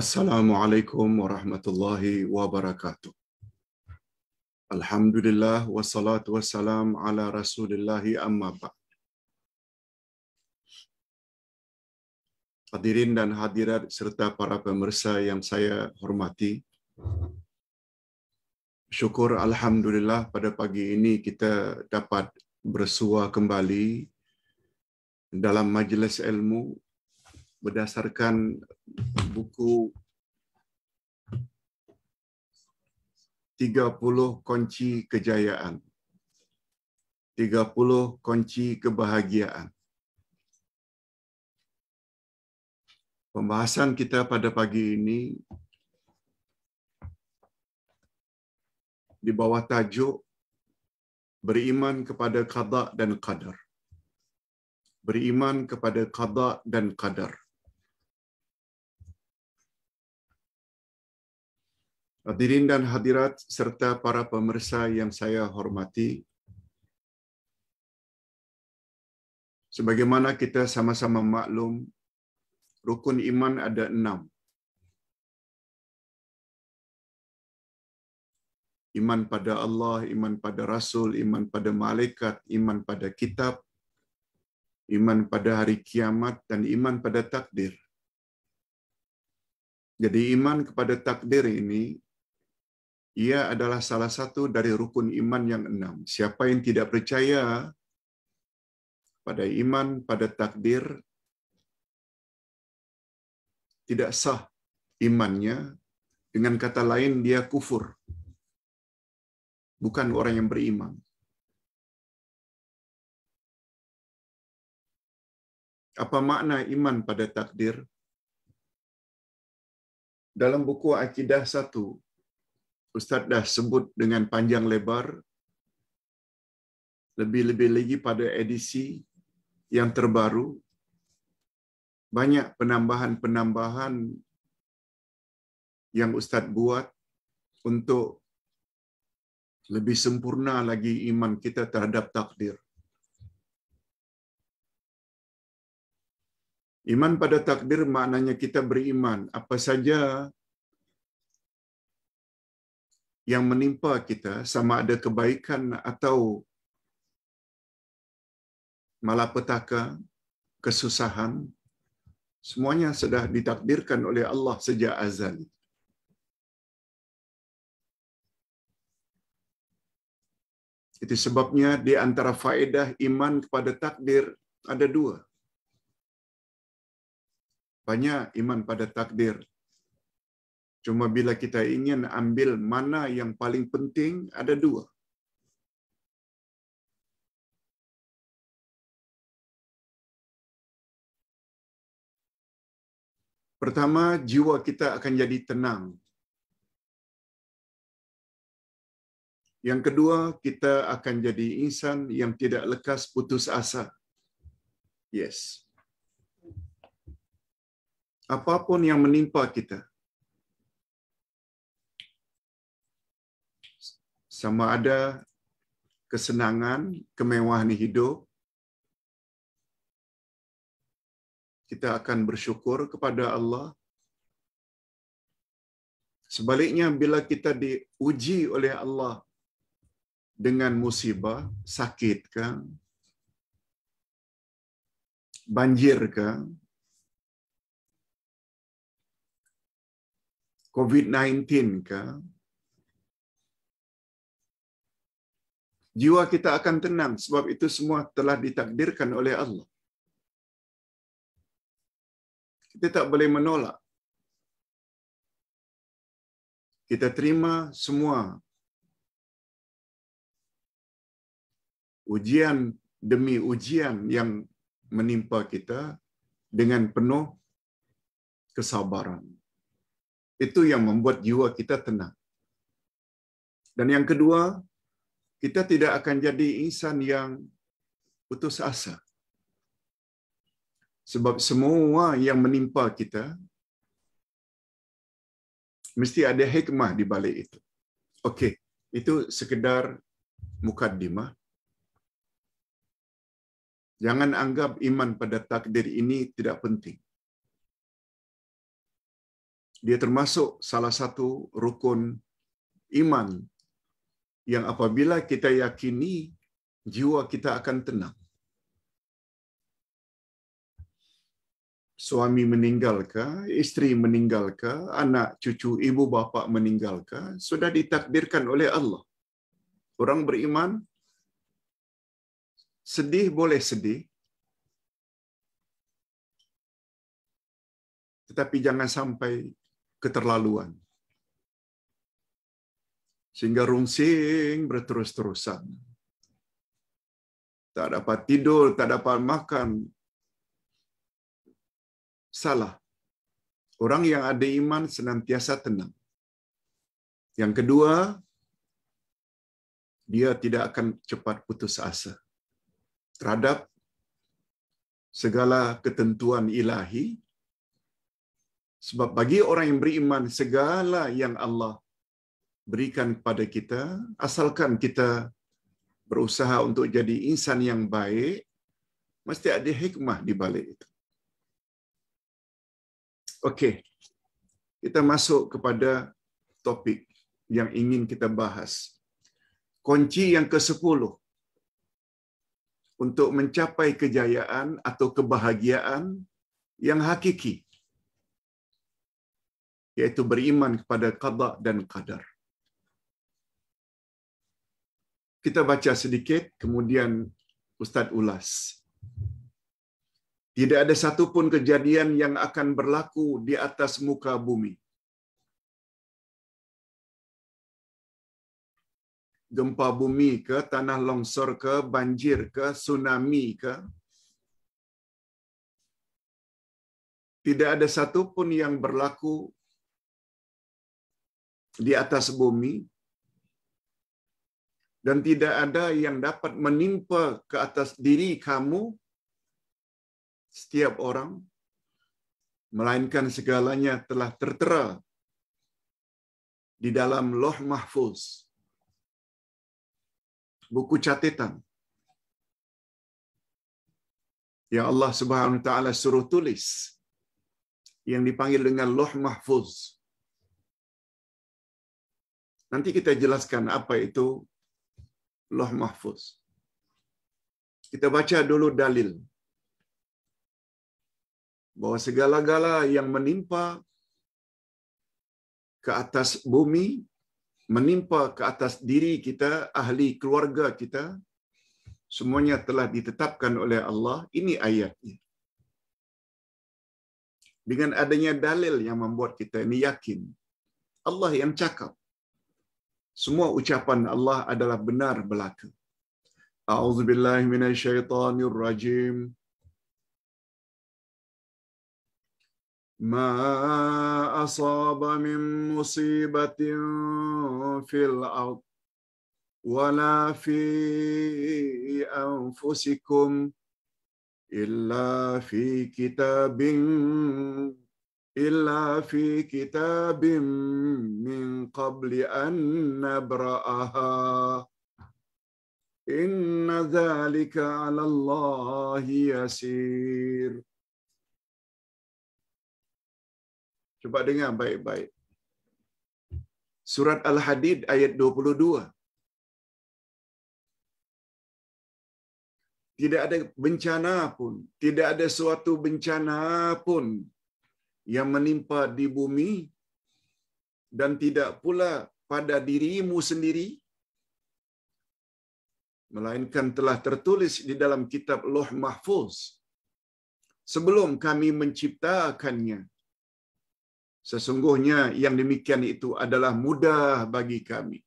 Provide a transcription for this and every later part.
Assalamualaikum warahmatullahi wabarakatuh. Alhamdulillah wassalatu wassalam ala rasulillahi amma ba'd. Hadirin dan hadirat serta para pemirsa yang saya hormati. Syukur Alhamdulillah pada pagi ini kita dapat bersua kembali dalam majlis ilmu berdasarkan buku 30 kunci kejayaan. 30 kunci kebahagiaan. Pembahasan kita pada pagi ini di bawah tajuk beriman kepada qada dan qadar. Beriman kepada qada dan qadar. Hadirin dan hadirat serta para pemirsa yang saya hormati, sebagaimana kita sama-sama maklum, rukun iman ada enam. Iman pada Allah, iman pada Rasul, iman pada malaikat, iman pada kitab, iman pada hari kiamat, dan iman pada takdir. Jadi iman kepada takdir ini ia adalah salah satu dari rukun iman yang enam. Siapa yang tidak percaya pada iman, pada takdir, tidak sah imannya. Dengan kata lain, dia kufur. Bukan orang yang beriman. Apa makna iman pada takdir? Dalam buku Akidah 1, Ustadz dah sebut dengan panjang lebar, lebih-lebih lagi pada edisi yang terbaru, banyak penambahan-penambahan yang Ustadz buat untuk lebih sempurna lagi iman kita terhadap takdir. Iman pada takdir maknanya kita beriman. Apa saja yang menimpa kita sama ada kebaikan atau malapetaka, kesusahan, semuanya sudah ditakdirkan oleh Allah sejak azali. Itu sebabnya di antara faedah iman kepada takdir ada dua. Banyak iman pada takdir, Cuma bila kita ingin ambil mana yang paling penting, ada dua. Pertama, jiwa kita akan jadi tenang. Yang kedua, kita akan jadi insan yang tidak lekas putus asa. Yes. Apapun yang menimpa kita, sama ada kesenangan, kemewahan hidup, kita akan bersyukur kepada Allah. Sebaliknya, bila kita diuji oleh Allah dengan musibah, sakit, kan? banjir, COVID-19, kan? Jiwa kita akan tenang sebab itu semua telah ditakdirkan oleh Allah. Kita tak boleh menolak. Kita terima semua ujian demi ujian yang menimpa kita dengan penuh kesabaran. Itu yang membuat jiwa kita tenang. Dan yang kedua, kita tidak akan jadi insan yang putus asa. Sebab semua yang menimpa kita mesti ada hikmah di balik itu. Okey, itu sekedar mukaddimah. Jangan anggap iman pada takdir ini tidak penting. Dia termasuk salah satu rukun iman yang apabila kita yakini jiwa kita akan tenang. Suami meninggalkah, istri meninggalkah, anak, cucu, ibu, bapa meninggalkah, sudah ditakdirkan oleh Allah. Orang beriman sedih boleh sedih, tetapi jangan sampai keterlaluan. Sehingga rungsing berterus-terusan. Tak dapat tidur, tak dapat makan. Salah. Orang yang ada iman senantiasa tenang. Yang kedua, dia tidak akan cepat putus asa terhadap segala ketentuan ilahi. Sebab bagi orang yang beriman, segala yang Allah berikan kepada kita, asalkan kita berusaha untuk jadi insan yang baik, mesti ada hikmah di balik itu. Okey. Kita masuk kepada topik yang ingin kita bahas. Kunci yang ke-10 untuk mencapai kejayaan atau kebahagiaan yang hakiki yaitu beriman kepada qada dan qadar. Kita baca sedikit, kemudian Ustaz ulas. Tidak ada satupun kejadian yang akan berlaku di atas muka bumi. Gempa bumi ke, tanah longsor ke, banjir ke, tsunami ke. Tidak ada satupun yang berlaku di atas bumi dan tidak ada yang dapat menimpa ke atas diri kamu setiap orang melainkan segalanya telah tertera di dalam loh mahfuz buku catatan ya Allah Subhanahu wa taala suruh tulis yang dipanggil dengan loh mahfuz. Nanti kita jelaskan apa itu Loh Mahfuz. Kita baca dulu dalil. Bahawa segala-gala yang menimpa ke atas bumi, menimpa ke atas diri kita, ahli keluarga kita, semuanya telah ditetapkan oleh Allah. Ini ayatnya. Dengan adanya dalil yang membuat kita ini yakin, Allah yang cakap semua ucapan Allah adalah benar belaka. A'udzubillahi minasyaitonirrajim. ما اصاب من مصيبه في wa la fi anfusikum illa fi كتاب إلا في كتاب من قبل أن نبرأها إن ذلك على الله يسير Coba dengar baik-baik. Surat Al-Hadid ayat 22. Tidak ada bencana pun, tidak ada suatu bencana pun yang menimpa di bumi dan tidak pula pada dirimu sendiri melainkan telah tertulis di dalam kitab Loh Mahfuz sebelum kami menciptakannya sesungguhnya yang demikian itu adalah mudah bagi kami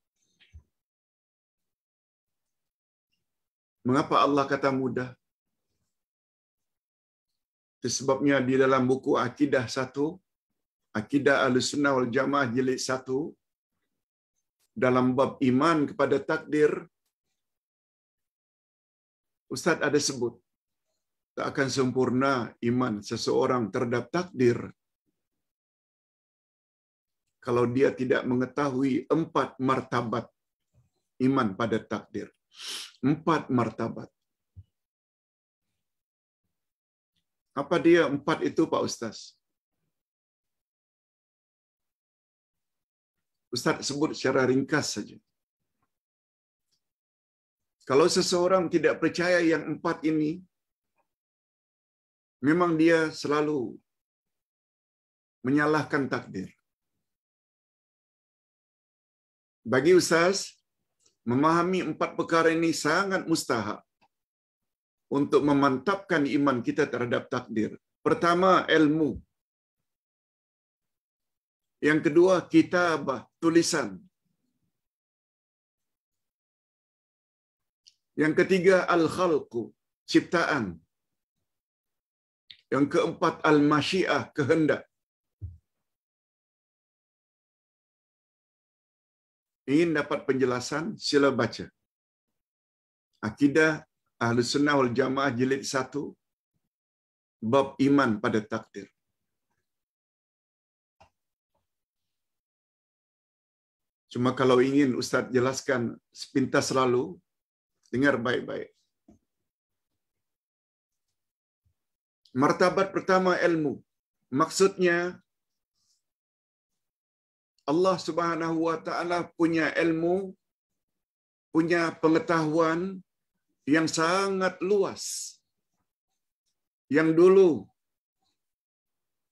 mengapa Allah kata mudah Sebabnya di dalam buku Akidah 1, Akidah Al-Sunnah wal Jamaah jilid 1 dalam bab iman kepada takdir Ustaz ada sebut tak akan sempurna iman seseorang terhadap takdir kalau dia tidak mengetahui empat martabat iman pada takdir. Empat martabat. Apa dia empat itu Pak Ustaz? Ustaz sebut secara ringkas saja. Kalau seseorang tidak percaya yang empat ini, memang dia selalu menyalahkan takdir. Bagi Ustaz, memahami empat perkara ini sangat mustahak untuk memantapkan iman kita terhadap takdir. Pertama, ilmu. Yang kedua, kitabah, tulisan. Yang ketiga, al-khalqu, ciptaan. Yang keempat, al-masyiah, kehendak. Ingin dapat penjelasan? Sila baca. Akidah Ahlu Sunnah wal Jamaah jilid 1 bab iman pada takdir. Cuma kalau ingin Ustaz jelaskan sepintas lalu, dengar baik-baik. Martabat pertama ilmu. Maksudnya Allah Subhanahu wa taala punya ilmu, punya pengetahuan yang sangat luas. Yang dulu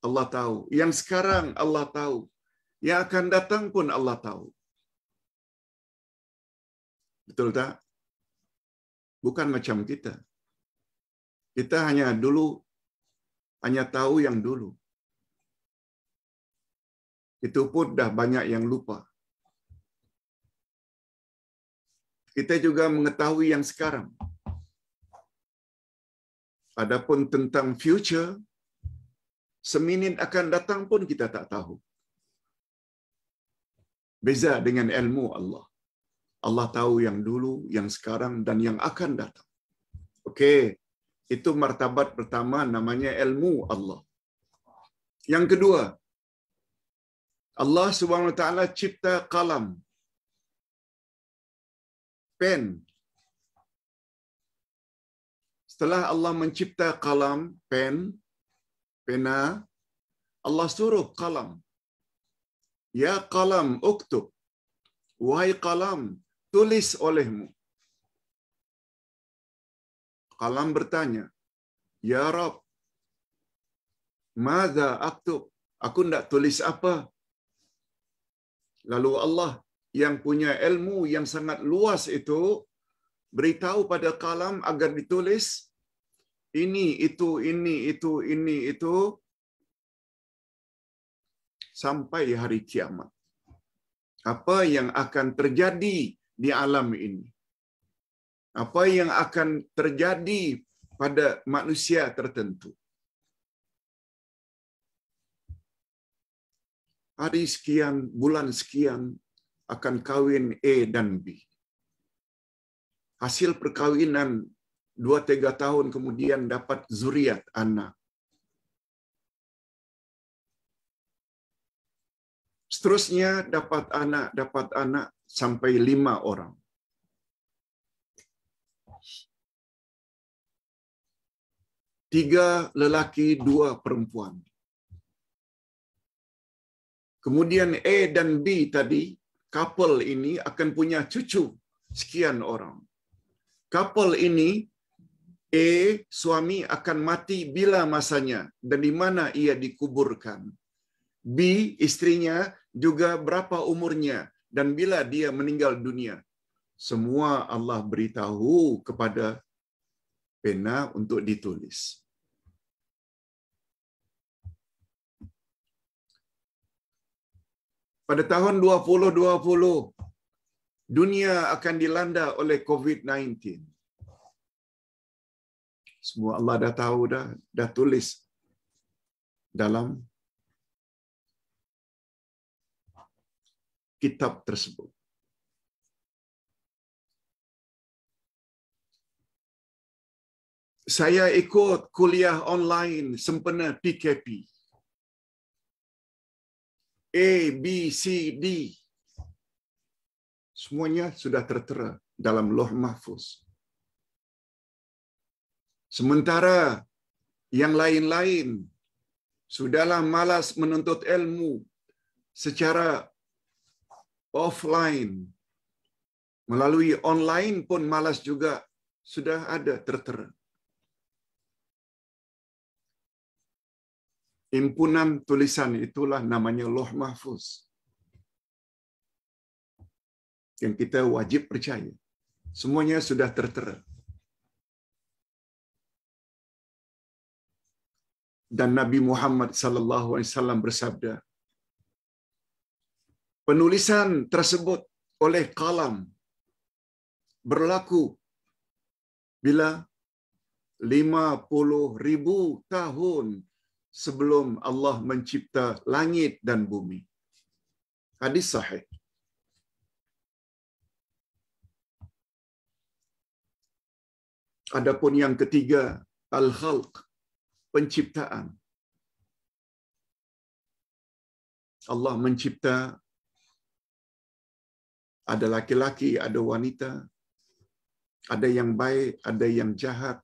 Allah tahu, yang sekarang Allah tahu, yang akan datang pun Allah tahu. Betul tak? Bukan macam kita. Kita hanya dulu hanya tahu yang dulu. Itu pun dah banyak yang lupa. kita juga mengetahui yang sekarang. Adapun tentang future, seminit akan datang pun kita tak tahu. Beza dengan ilmu Allah. Allah tahu yang dulu, yang sekarang dan yang akan datang. Okey, itu martabat pertama namanya ilmu Allah. Yang kedua, Allah Subhanahu wa taala cipta kalam, pen. Setelah Allah mencipta kalam, pen, pena, Allah suruh kalam. Ya kalam, uktub. Wahai kalam, tulis olehmu. Kalam bertanya, Ya Rob, Mada aktub? Aku tidak tulis apa? Lalu Allah yang punya ilmu yang sangat luas itu beritahu pada kalam agar ditulis ini itu ini itu ini itu sampai hari kiamat. Apa yang akan terjadi di alam ini? Apa yang akan terjadi pada manusia tertentu? Hari sekian, bulan sekian, akan kawin A dan B. Hasil perkawinan dua tiga tahun kemudian dapat zuriat anak. Seterusnya dapat anak, dapat anak sampai lima orang. Tiga lelaki, dua perempuan. Kemudian A dan B tadi couple ini akan punya cucu sekian orang. Couple ini E suami akan mati bila masanya dan di mana ia dikuburkan. B istrinya juga berapa umurnya dan bila dia meninggal dunia. Semua Allah beritahu kepada pena untuk ditulis. pada tahun 2020 dunia akan dilanda oleh COVID-19. Semua Allah dah tahu dah, dah tulis dalam kitab tersebut. Saya ikut kuliah online sempena PKP. A, B, C, D. Semuanya sudah tertera dalam loh mahfuz. Sementara yang lain-lain sudahlah malas menuntut ilmu secara offline. Melalui online pun malas juga sudah ada tertera. Impunan tulisan itulah namanya loh mahfuz. Yang kita wajib percaya. Semuanya sudah tertera. Dan Nabi Muhammad sallallahu alaihi wasallam bersabda, penulisan tersebut oleh kalam berlaku bila 50 ribu tahun sebelum Allah mencipta langit dan bumi. Hadis sahih. Adapun yang ketiga, al-khalq, penciptaan. Allah mencipta ada laki-laki, ada wanita, ada yang baik, ada yang jahat,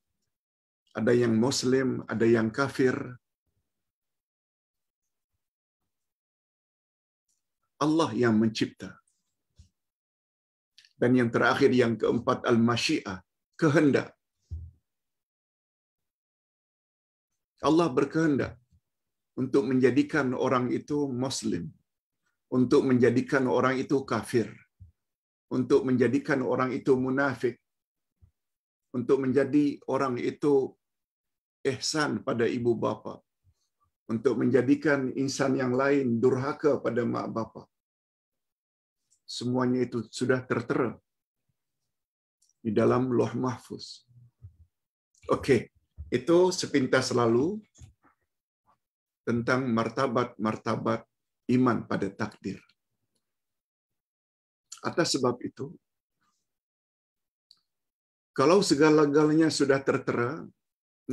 ada yang muslim, ada yang kafir, Allah yang mencipta. Dan yang terakhir yang keempat al-masyiah, kehendak. Allah berkehendak untuk menjadikan orang itu muslim, untuk menjadikan orang itu kafir, untuk menjadikan orang itu munafik, untuk menjadi orang itu ihsan pada ibu bapa, untuk menjadikan insan yang lain durhaka pada mak bapa. Semuanya itu sudah tertera di dalam loh mahfuz. Oke, itu sepintas lalu tentang martabat-martabat iman pada takdir. Atas sebab itu, kalau segala-galanya sudah tertera,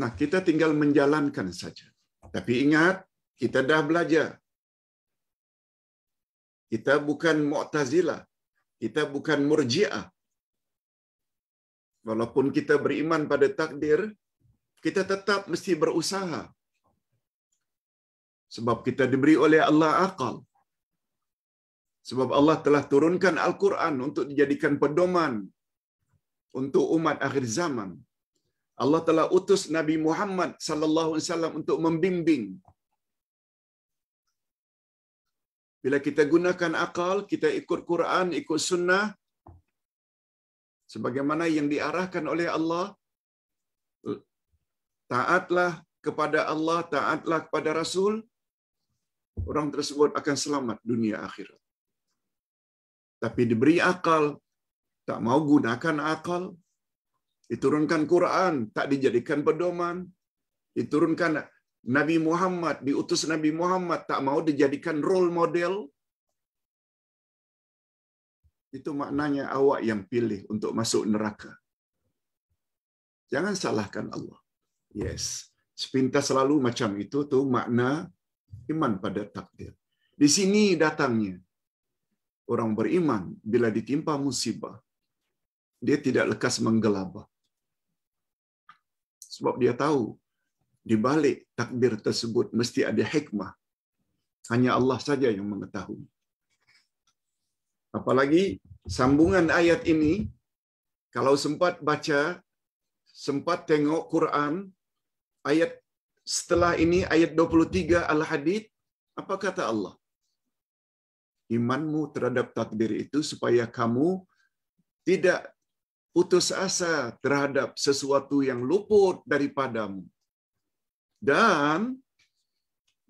nah kita tinggal menjalankan saja. Tapi ingat, kita dah belajar. Kita bukan Mu'tazilah. Kita bukan Murji'ah. Walaupun kita beriman pada takdir, kita tetap mesti berusaha. Sebab kita diberi oleh Allah akal. Sebab Allah telah turunkan Al-Quran untuk dijadikan pedoman untuk umat akhir zaman. Allah telah utus Nabi Muhammad sallallahu alaihi wasallam untuk membimbing. Bila kita gunakan akal, kita ikut Quran, ikut sunnah sebagaimana yang diarahkan oleh Allah taatlah kepada Allah, taatlah kepada Rasul, orang tersebut akan selamat dunia akhirat. Tapi diberi akal, tak mau gunakan akal, diturunkan Quran tak dijadikan pedoman, diturunkan Nabi Muhammad, diutus Nabi Muhammad tak mau dijadikan role model. Itu maknanya awak yang pilih untuk masuk neraka. Jangan salahkan Allah. Yes, sepintas selalu macam itu tuh makna iman pada takdir. Di sini datangnya orang beriman bila ditimpa musibah, dia tidak lekas menggelabah. Sebab dia tahu di balik takdir tersebut mesti ada hikmah. Hanya Allah saja yang mengetahui. Apalagi sambungan ayat ini, kalau sempat baca, sempat tengok Quran, ayat setelah ini ayat 23 Al-Hadid, apa kata Allah? Imanmu terhadap takdir itu supaya kamu tidak putus asa terhadap sesuatu yang luput daripadamu. Dan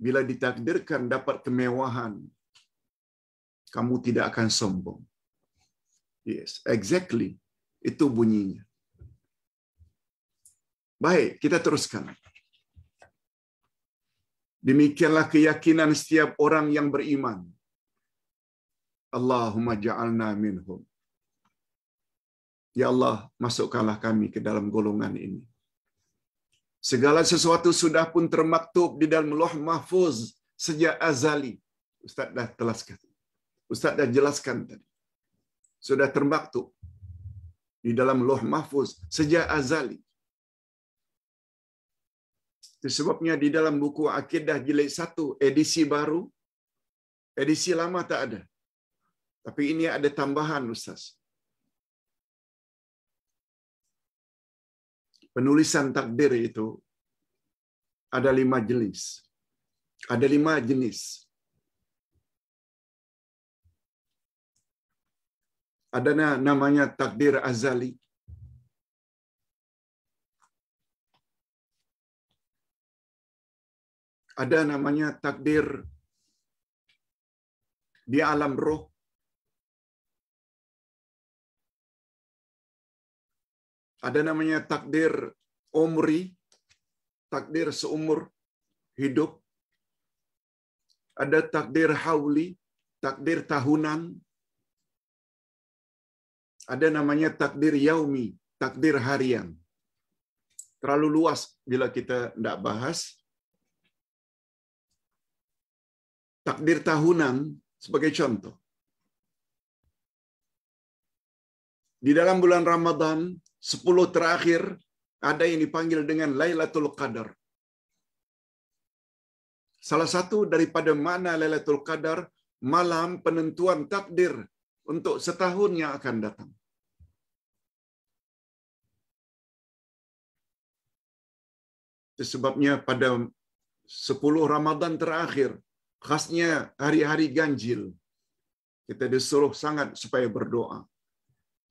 bila ditakdirkan dapat kemewahan, kamu tidak akan sombong. Yes, exactly. Itu bunyinya. Baik, kita teruskan. Demikianlah keyakinan setiap orang yang beriman. Allahumma ja'alna minhum. Ya Allah, masukkanlah kami ke dalam golongan ini. Segala sesuatu sudah pun termaktub di dalam loh mahfuz sejak azali. Ustaz dah telaskan. Ustaz dah jelaskan tadi. Sudah termaktub di dalam loh mahfuz sejak azali. sebabnya di dalam buku Akidah Jilid 1, edisi baru, edisi lama tak ada. Tapi ini ada tambahan Ustaz. penulisan takdir itu ada lima jenis. Ada lima jenis. Ada namanya takdir azali. Ada namanya takdir di alam roh. Ada namanya takdir umri, takdir seumur hidup. Ada takdir hauli, takdir tahunan. Ada namanya takdir yaumi, takdir harian. Terlalu luas bila kita tidak bahas. Takdir tahunan sebagai contoh. Di dalam bulan Ramadan, Sepuluh terakhir ada yang dipanggil dengan Lailatul Qadar. Salah satu daripada mana Lailatul Qadar malam penentuan takdir untuk setahun yang akan datang. Sebabnya pada 10 Ramadan terakhir, khasnya hari-hari ganjil, kita disuruh sangat supaya berdoa.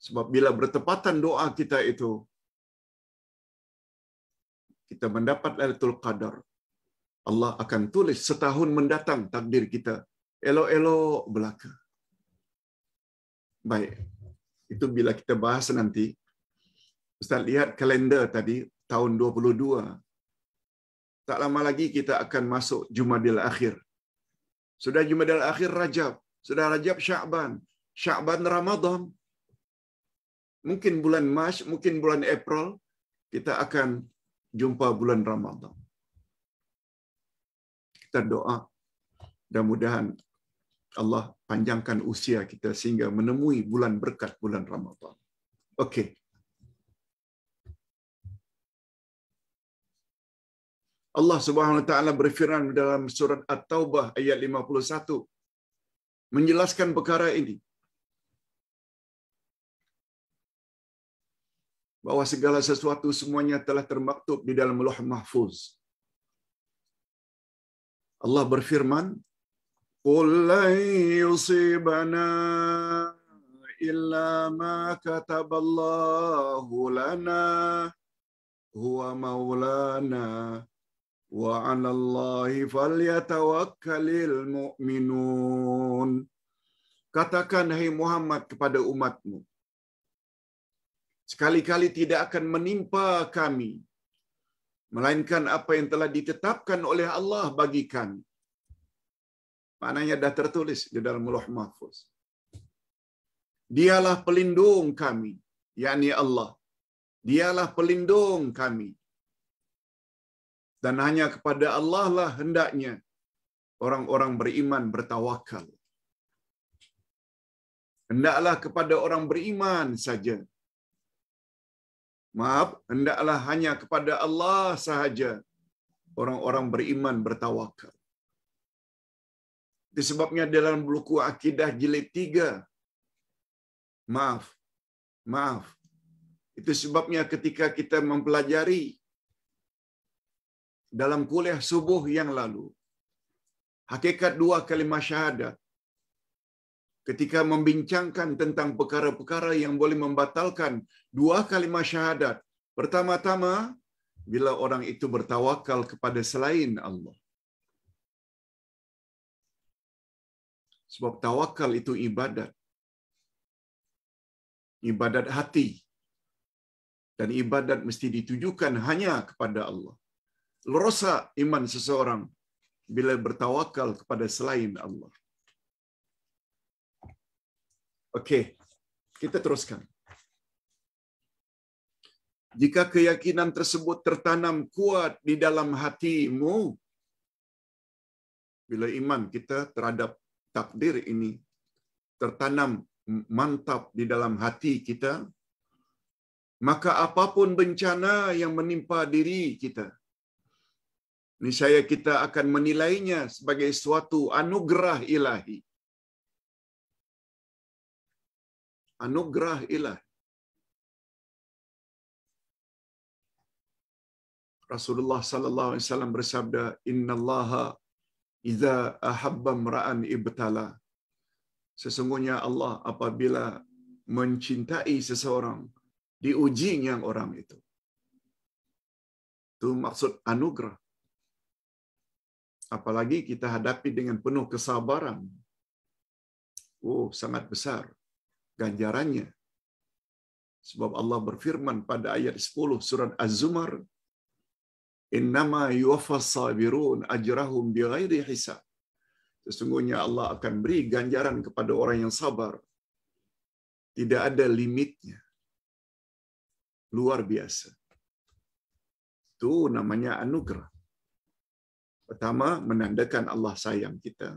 Sebab bila bertepatan doa kita itu, kita mendapat Lailatul Qadar. Allah akan tulis setahun mendatang takdir kita. Elo-elo belaka. Baik. Itu bila kita bahas nanti. Ustaz lihat kalender tadi tahun 22. Tak lama lagi kita akan masuk Jumadil Akhir. Sudah Jumadil Akhir Rajab, sudah Rajab Sya'ban, Sya'ban Ramadan. mungkin bulan Mas, mungkin bulan April, kita akan jumpa bulan Ramadan. Kita doa, mudah-mudahan Allah panjangkan usia kita sehingga menemui bulan berkat bulan Ramadan. Oke. Okay. Allah Subhanahu wa taala berfirman dalam surat At-Taubah ayat 51 menjelaskan perkara ini. bahwa segala sesuatu semuanya telah termaktub di dalam Lauh Mahfuz. Allah berfirman, "Qul yusibana illa ma kataballahu lana huwa maulana wa mu'minun." Katakan hai Muhammad kepada umatmu, sekali-kali tidak akan menimpa kami melainkan apa yang telah ditetapkan oleh Allah bagi kami maknanya dah tertulis di dalam lauh mahfuz dialah pelindung kami yakni Allah dialah pelindung kami dan hanya kepada Allah lah hendaknya orang-orang beriman bertawakal. Hendaklah kepada orang beriman saja Maaf, hendaklah hanya kepada Allah sahaja orang-orang beriman bertawakal. Itu sebabnya dalam buku akidah jilid tiga. Maaf, maaf. Itu sebabnya ketika kita mempelajari dalam kuliah subuh yang lalu, hakikat dua kalimat syahadat ketika membincangkan tentang perkara-perkara yang boleh membatalkan dua kalimat syahadat. Pertama-tama, bila orang itu bertawakal kepada selain Allah. Sebab tawakal itu ibadat. Ibadat hati. Dan ibadat mesti ditujukan hanya kepada Allah. Rosak iman seseorang bila bertawakal kepada selain Allah. Oke, kita teruskan. Jika keyakinan tersebut tertanam kuat di dalam hatimu, bila iman kita terhadap takdir ini tertanam mantap di dalam hati kita, maka apapun bencana yang menimpa diri kita, niscaya kita akan menilainya sebagai suatu anugerah ilahi. anugerah ilah. Rasulullah sallallahu alaihi wasallam bersabda, "Innallaha idza ahabba mra'an ibtala." Sesungguhnya Allah apabila mencintai seseorang, diujinya orang itu. Itu maksud anugerah. Apalagi kita hadapi dengan penuh kesabaran. Oh, sangat besar ganjarannya. Sebab Allah berfirman pada ayat 10 surat Az-Zumar, "Innama yuwaffas sabirun ajrahum bighairi hisab." Sesungguhnya Allah akan beri ganjaran kepada orang yang sabar. Tidak ada limitnya. Luar biasa. Itu namanya anugerah. Pertama, menandakan Allah sayang kita.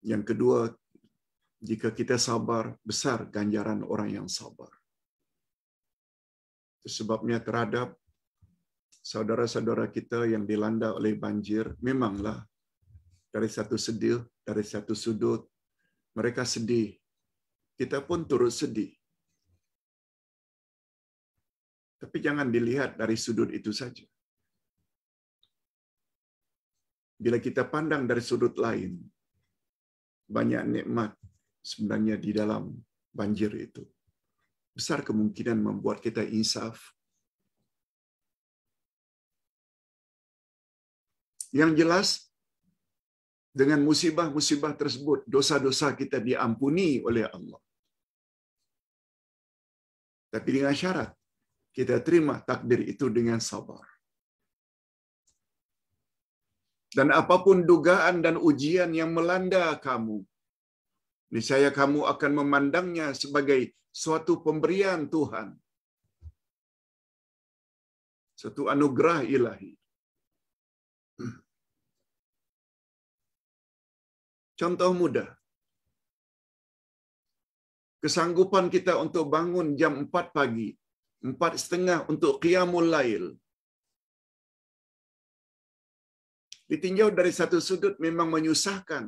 Yang kedua, jika kita sabar, besar ganjaran orang yang sabar. Sebabnya terhadap saudara-saudara kita yang dilanda oleh banjir, memanglah dari satu sedih, dari satu sudut, mereka sedih. Kita pun turut sedih. Tapi jangan dilihat dari sudut itu saja. Bila kita pandang dari sudut lain, banyak nikmat sebenarnya di dalam banjir itu. Besar kemungkinan membuat kita insaf. Yang jelas, dengan musibah-musibah tersebut, dosa-dosa kita diampuni oleh Allah. Tapi dengan syarat, kita terima takdir itu dengan sabar. Dan apapun dugaan dan ujian yang melanda kamu, niscaya kamu akan memandangnya sebagai suatu pemberian Tuhan. Suatu anugerah ilahi. Contoh mudah. Kesanggupan kita untuk bangun jam 4 pagi, empat setengah untuk qiyamul lail, ditinjau dari satu sudut memang menyusahkan.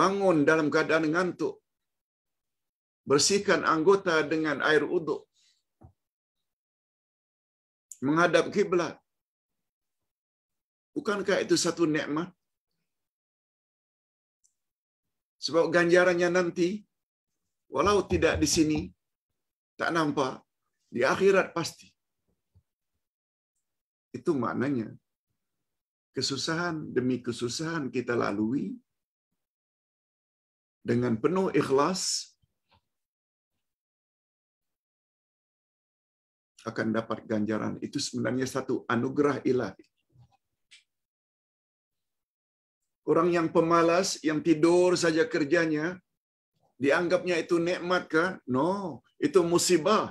Bangun dalam keadaan ngantuk. Bersihkan anggota dengan air uduk. Menghadap kiblat. Bukankah itu satu nikmat? Sebab ganjarannya nanti, walau tidak di sini, tak nampak, di akhirat pasti. Itu maknanya kesusahan demi kesusahan kita lalui dengan penuh ikhlas akan dapat ganjaran. Itu sebenarnya satu anugerah ilahi. Orang yang pemalas, yang tidur saja kerjanya, dianggapnya itu nikmat kah? No, itu musibah.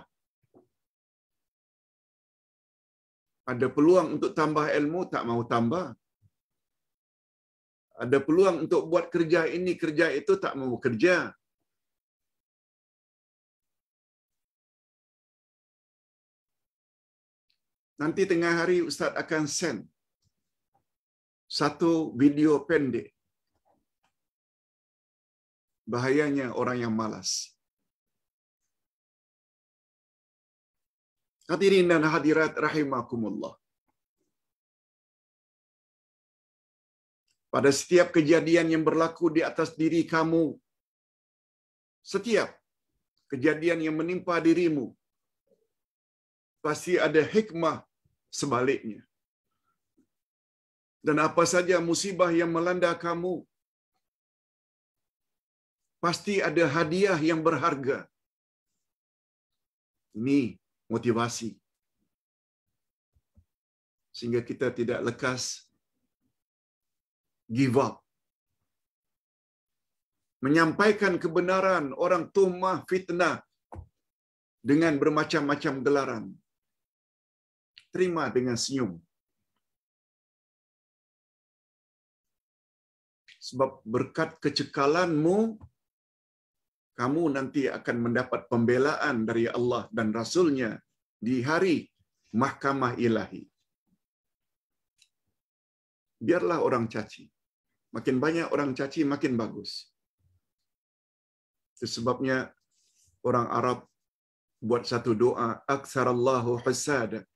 Ada peluang untuk tambah ilmu, tak mau tambah. Ada peluang untuk buat kerja ini, kerja itu, tak mau kerja. Nanti tengah hari Ustaz akan send satu video pendek. Bahayanya orang yang malas. Hadirin dan hadirat rahimakumullah. Pada setiap kejadian yang berlaku di atas diri kamu, setiap kejadian yang menimpa dirimu, pasti ada hikmah sebaliknya. Dan apa saja musibah yang melanda kamu, pasti ada hadiah yang berharga. Ini motivasi. Sehingga kita tidak lekas give up. Menyampaikan kebenaran, orang tumah fitnah dengan bermacam-macam gelaran. Terima dengan senyum. Sebab berkat kecekalanmu, kamu nanti akan mendapat pembelaan dari Allah dan Rasulnya di hari mahkamah ilahi. Biarlah orang caci. Makin banyak orang caci, makin bagus. sebabnya orang Arab buat satu doa, Aksarallahu hasadak.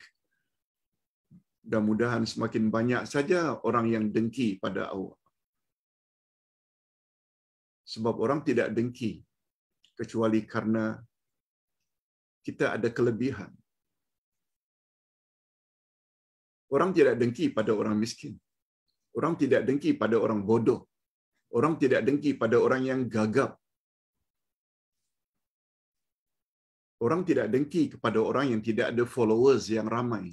Mudah-mudahan semakin banyak saja orang yang dengki pada Allah. Sebab orang tidak dengki kecuali karena kita ada kelebihan. Orang tidak dengki pada orang miskin. Orang tidak dengki pada orang bodoh. Orang tidak dengki pada orang yang gagap. Orang tidak dengki kepada orang yang tidak ada followers yang ramai.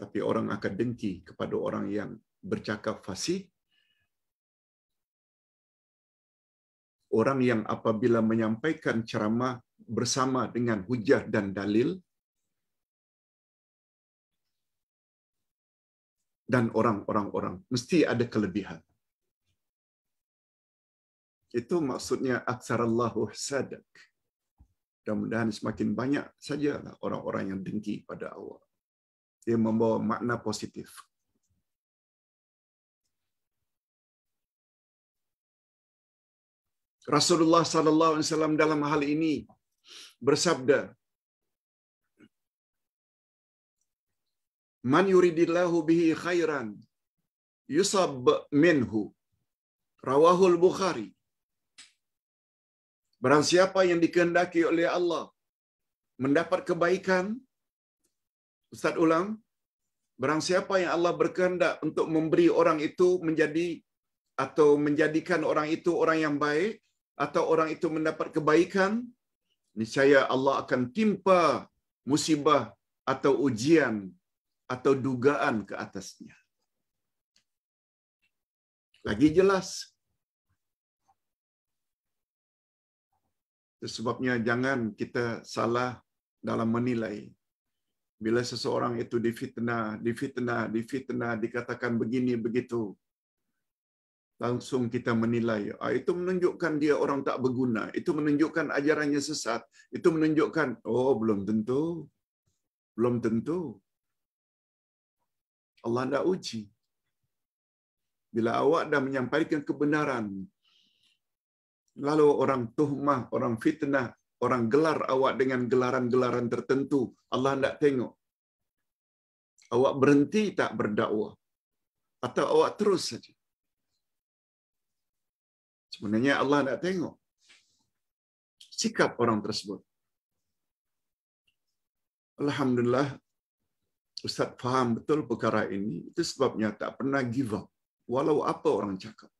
Tapi orang akan dengki kepada orang yang bercakap fasih orang yang apabila menyampaikan ceramah bersama dengan hujah dan dalil dan orang-orang orang mesti ada kelebihan. Itu maksudnya aksarallahu sadak. Mudah-mudahan semakin banyak sajalah orang-orang yang dengki pada Allah. Dia membawa makna positif. Rasulullah sallallahu alaihi wasallam dalam hal ini bersabda Man yuridillahu bihi khairan yusab minhu rawahul Bukhari Barang siapa yang dikehendaki oleh Allah mendapat kebaikan Ustaz ulang Barang siapa yang Allah berkehendak untuk memberi orang itu menjadi atau menjadikan orang itu orang yang baik atau orang itu mendapat kebaikan, niscaya Allah akan timpa musibah atau ujian atau dugaan ke atasnya. Lagi jelas. Sebabnya jangan kita salah dalam menilai. Bila seseorang itu difitnah, difitnah, difitnah, dikatakan begini begitu, langsung kita menilai. Ah, itu menunjukkan dia orang tak berguna. Itu menunjukkan ajarannya sesat. Itu menunjukkan, oh belum tentu. Belum tentu. Allah tidak uji. Bila awak dah menyampaikan kebenaran, lalu orang tuhmah, orang fitnah, orang gelar awak dengan gelaran-gelaran tertentu, Allah tidak tengok. Awak berhenti tak berdakwah. Atau awak terus saja. Sebenarnya Allah nak tengok sikap orang tersebut. Alhamdulillah, Ustaz faham betul perkara ini. Itu sebabnya tak pernah give up. Walau apa orang cakap.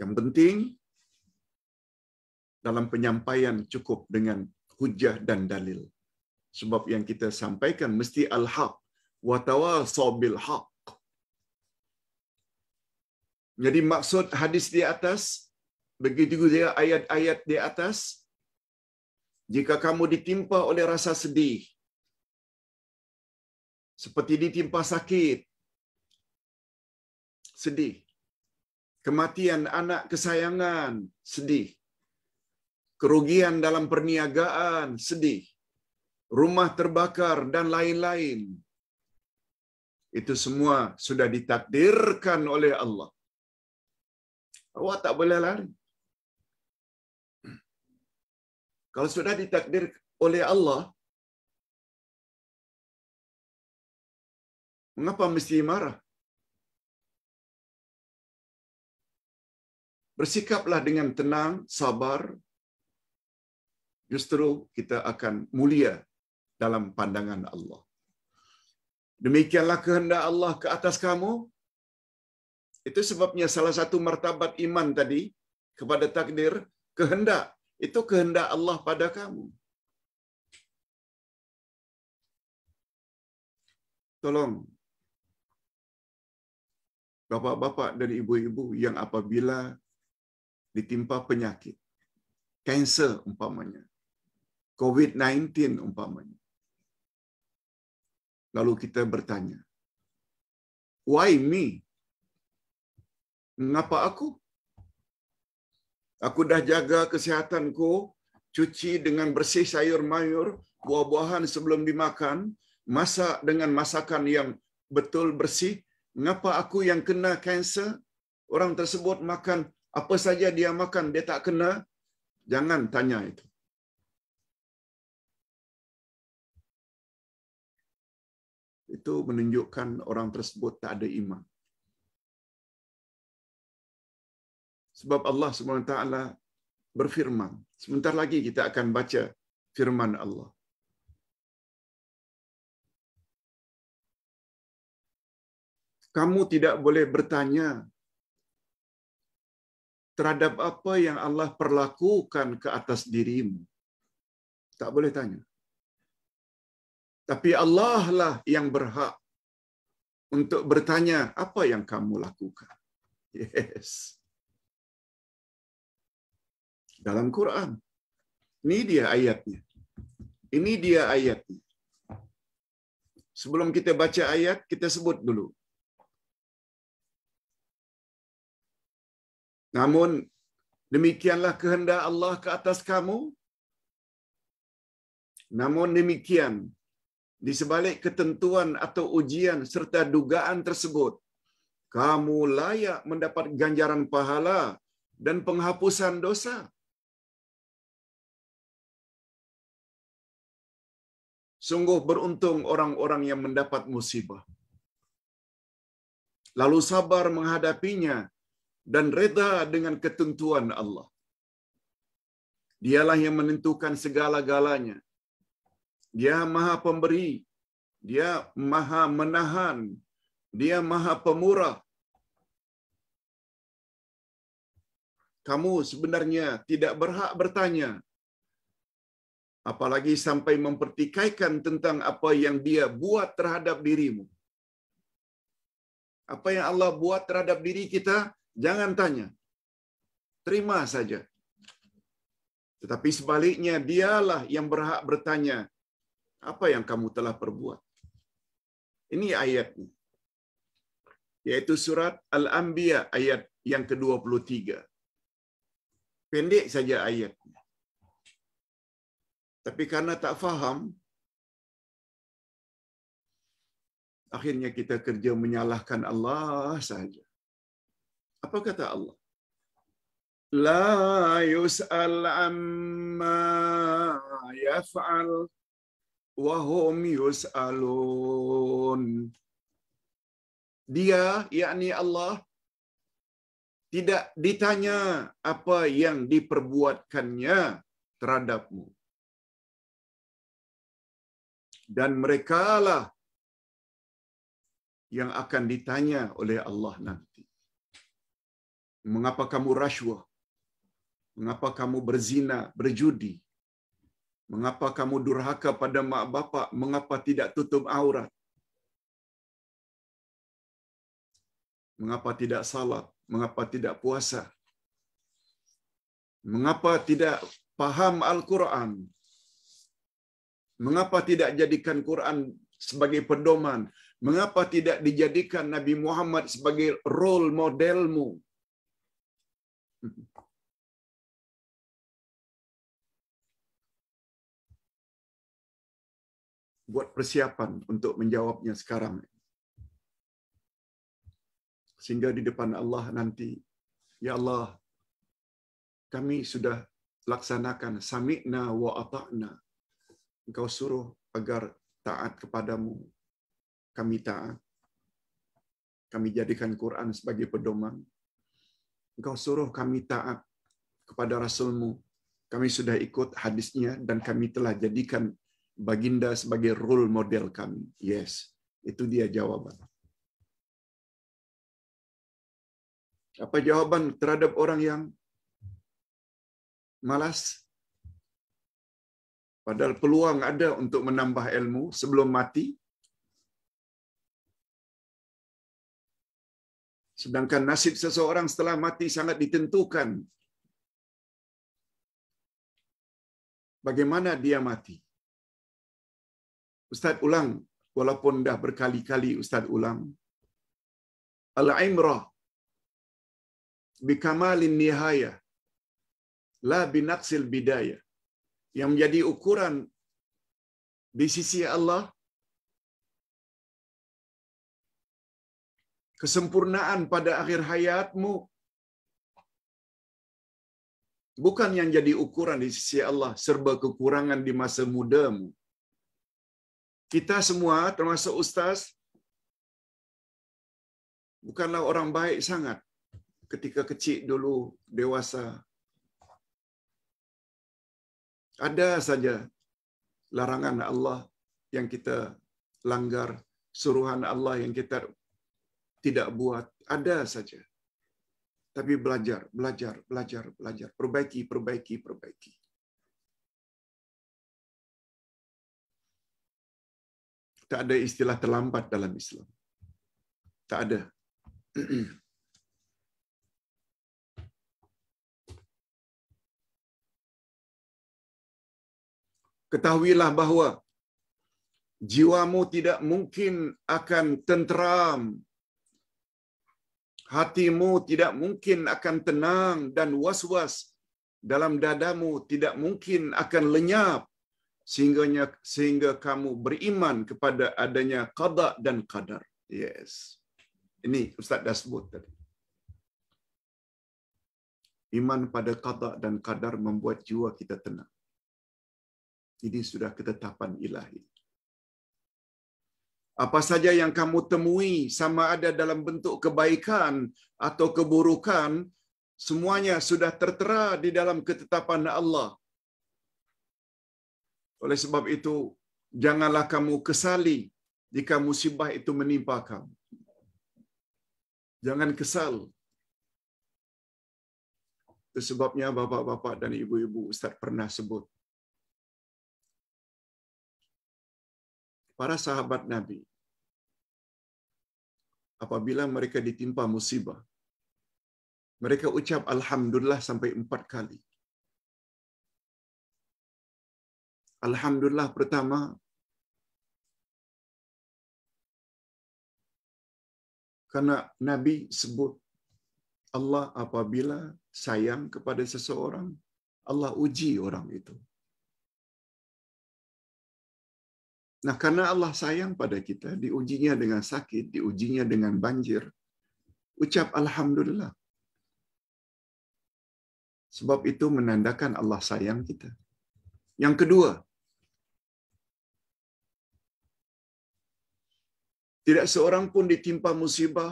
Yang penting, dalam penyampaian cukup dengan hujah dan dalil. Sebab yang kita sampaikan mesti al-haq. Watawa sobil haq. Jadi maksud hadis di atas, Begitu juga ayat-ayat di atas, jika kamu ditimpa oleh rasa sedih, seperti ditimpa sakit, sedih. Kematian anak kesayangan, sedih. Kerugian dalam perniagaan, sedih. Rumah terbakar dan lain-lain. Itu semua sudah ditakdirkan oleh Allah. Awak tak boleh lari. Kalau sudah ditakdir oleh Allah, mengapa mesti marah? Bersikaplah dengan tenang, sabar. Justru kita akan mulia dalam pandangan Allah. Demikianlah kehendak Allah ke atas kamu. Itu sebabnya salah satu martabat iman tadi kepada takdir kehendak Itu kehendak Allah pada kamu. Tolong. Bapak-bapak dan ibu-ibu yang apabila ditimpa penyakit. kanser umpamanya. COVID-19 umpamanya. Lalu kita bertanya. Why me? Mengapa aku? Aku dah jaga kesihatanku, cuci dengan bersih sayur mayur, buah-buahan sebelum dimakan, masak dengan masakan yang betul bersih. Mengapa aku yang kena kanser? Orang tersebut makan apa saja dia makan, dia tak kena. Jangan tanya itu. Itu menunjukkan orang tersebut tak ada iman. sebab Allah SWT berfirman. Sebentar lagi kita akan baca firman Allah. Kamu tidak boleh bertanya terhadap apa yang Allah perlakukan ke atas dirimu. Tak boleh tanya. Tapi Allah lah yang berhak untuk bertanya apa yang kamu lakukan. Yes. dalam Quran. Ini dia ayatnya. Ini dia ayatnya. Sebelum kita baca ayat, kita sebut dulu. Namun demikianlah kehendak Allah ke atas kamu. Namun demikian, di sebalik ketentuan atau ujian serta dugaan tersebut, kamu layak mendapat ganjaran pahala dan penghapusan dosa. Sungguh beruntung orang-orang yang mendapat musibah. Lalu sabar menghadapinya dan reda dengan ketentuan Allah. Dialah yang menentukan segala-galanya. Dia Maha Pemberi, Dia Maha Menahan, Dia Maha Pemurah. Kamu sebenarnya tidak berhak bertanya apalagi sampai mempertikaikan tentang apa yang dia buat terhadap dirimu. Apa yang Allah buat terhadap diri kita, jangan tanya. Terima saja. Tetapi sebaliknya, dialah yang berhak bertanya, apa yang kamu telah perbuat? Ini ayatnya. Yaitu surat Al-Anbiya ayat yang ke-23. Pendek saja ayatnya. Tapi karena tak faham, akhirnya kita kerja menyalahkan Allah sahaja. Apa kata Allah? La yus'al amma yaf'al wa hum yus'alun. Dia, yakni Allah, tidak ditanya apa yang diperbuatkannya terhadapmu dan merekalah yang akan ditanya oleh Allah nanti. Mengapa kamu rasuah? Mengapa kamu berzina, berjudi? Mengapa kamu durhaka pada mak bapak? Mengapa tidak tutup aurat? Mengapa tidak salat? Mengapa tidak puasa? Mengapa tidak paham Al-Quran? Mengapa tidak jadikan Quran sebagai pedoman? Mengapa tidak dijadikan Nabi Muhammad sebagai role modelmu? Buat persiapan untuk menjawabnya sekarang. Sehingga di depan Allah nanti, Ya Allah, kami sudah laksanakan sami'na wa ata'na Engkau suruh agar taat kepadamu. Kami taat. Kami jadikan Quran sebagai pedoman. Engkau suruh kami taat kepada Rasulmu. Kami sudah ikut hadisnya dan kami telah jadikan baginda sebagai role model kami. Yes, itu dia jawaban. Apa jawaban terhadap orang yang malas Padahal peluang ada untuk menambah ilmu sebelum mati. Sedangkan nasib seseorang setelah mati sangat ditentukan. Bagaimana dia mati? Ustaz ulang, walaupun dah berkali-kali Ustaz ulang. Al-imrah bikamalin nihayah la binaksil bidayah yang menjadi ukuran di sisi Allah kesempurnaan pada akhir hayatmu bukan yang jadi ukuran di sisi Allah serba kekurangan di masa mudamu. Kita semua termasuk ustaz bukanlah orang baik sangat ketika kecil dulu, dewasa, ada saja larangan Allah yang kita langgar, suruhan Allah yang kita tidak buat, ada saja. Tapi belajar, belajar, belajar, belajar, perbaiki, perbaiki, perbaiki. Tak ada istilah terlambat dalam Islam. Tak ada. ketahuilah bahawa jiwamu tidak mungkin akan tenteram. Hatimu tidak mungkin akan tenang dan was-was. Dalam dadamu tidak mungkin akan lenyap sehingganya sehingga kamu beriman kepada adanya qada dan qadar. Yes. Ini Ustaz dah sebut tadi. Iman pada qada dan qadar membuat jiwa kita tenang. Ini sudah ketetapan ilahi. Apa saja yang kamu temui sama ada dalam bentuk kebaikan atau keburukan, semuanya sudah tertera di dalam ketetapan Allah. Oleh sebab itu, janganlah kamu kesali jika musibah itu menimpa kamu. Jangan kesal. Itu sebabnya bapak-bapak dan ibu-ibu Ustaz pernah sebut para sahabat Nabi apabila mereka ditimpa musibah mereka ucap alhamdulillah sampai empat kali alhamdulillah pertama karena Nabi sebut Allah apabila sayang kepada seseorang Allah uji orang itu Nah, karena Allah sayang pada kita, diujinya dengan sakit, diujinya dengan banjir, ucap alhamdulillah. Sebab itu menandakan Allah sayang kita. Yang kedua, tidak seorang pun ditimpa musibah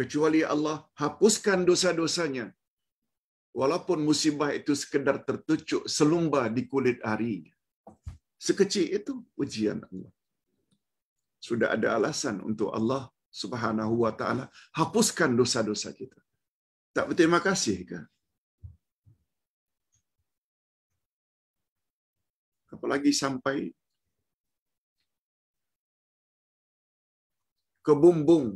kecuali Allah hapuskan dosa-dosanya. Walaupun musibah itu sekedar tertucuk selumba di kulit arinya. Sekecil itu ujian Allah. Sudah ada alasan untuk Allah Subhanahu wa taala hapuskan dosa-dosa kita. Tak berterima kasih ke? Apalagi sampai kebumbung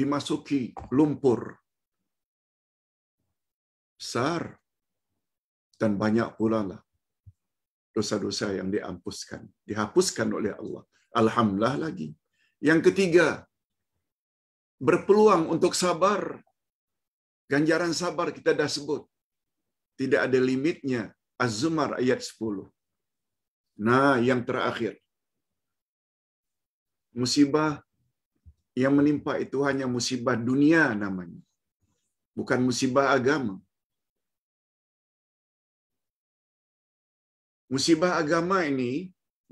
dimasuki lumpur besar dan banyak pula lah dosa-dosa yang diampuskan, dihapuskan oleh Allah. Alhamdulillah lagi. Yang ketiga, berpeluang untuk sabar. Ganjaran sabar kita dah sebut. Tidak ada limitnya. Az-Zumar ayat 10. Nah, yang terakhir. Musibah yang menimpa itu hanya musibah dunia namanya. Bukan musibah agama. Musibah agama ini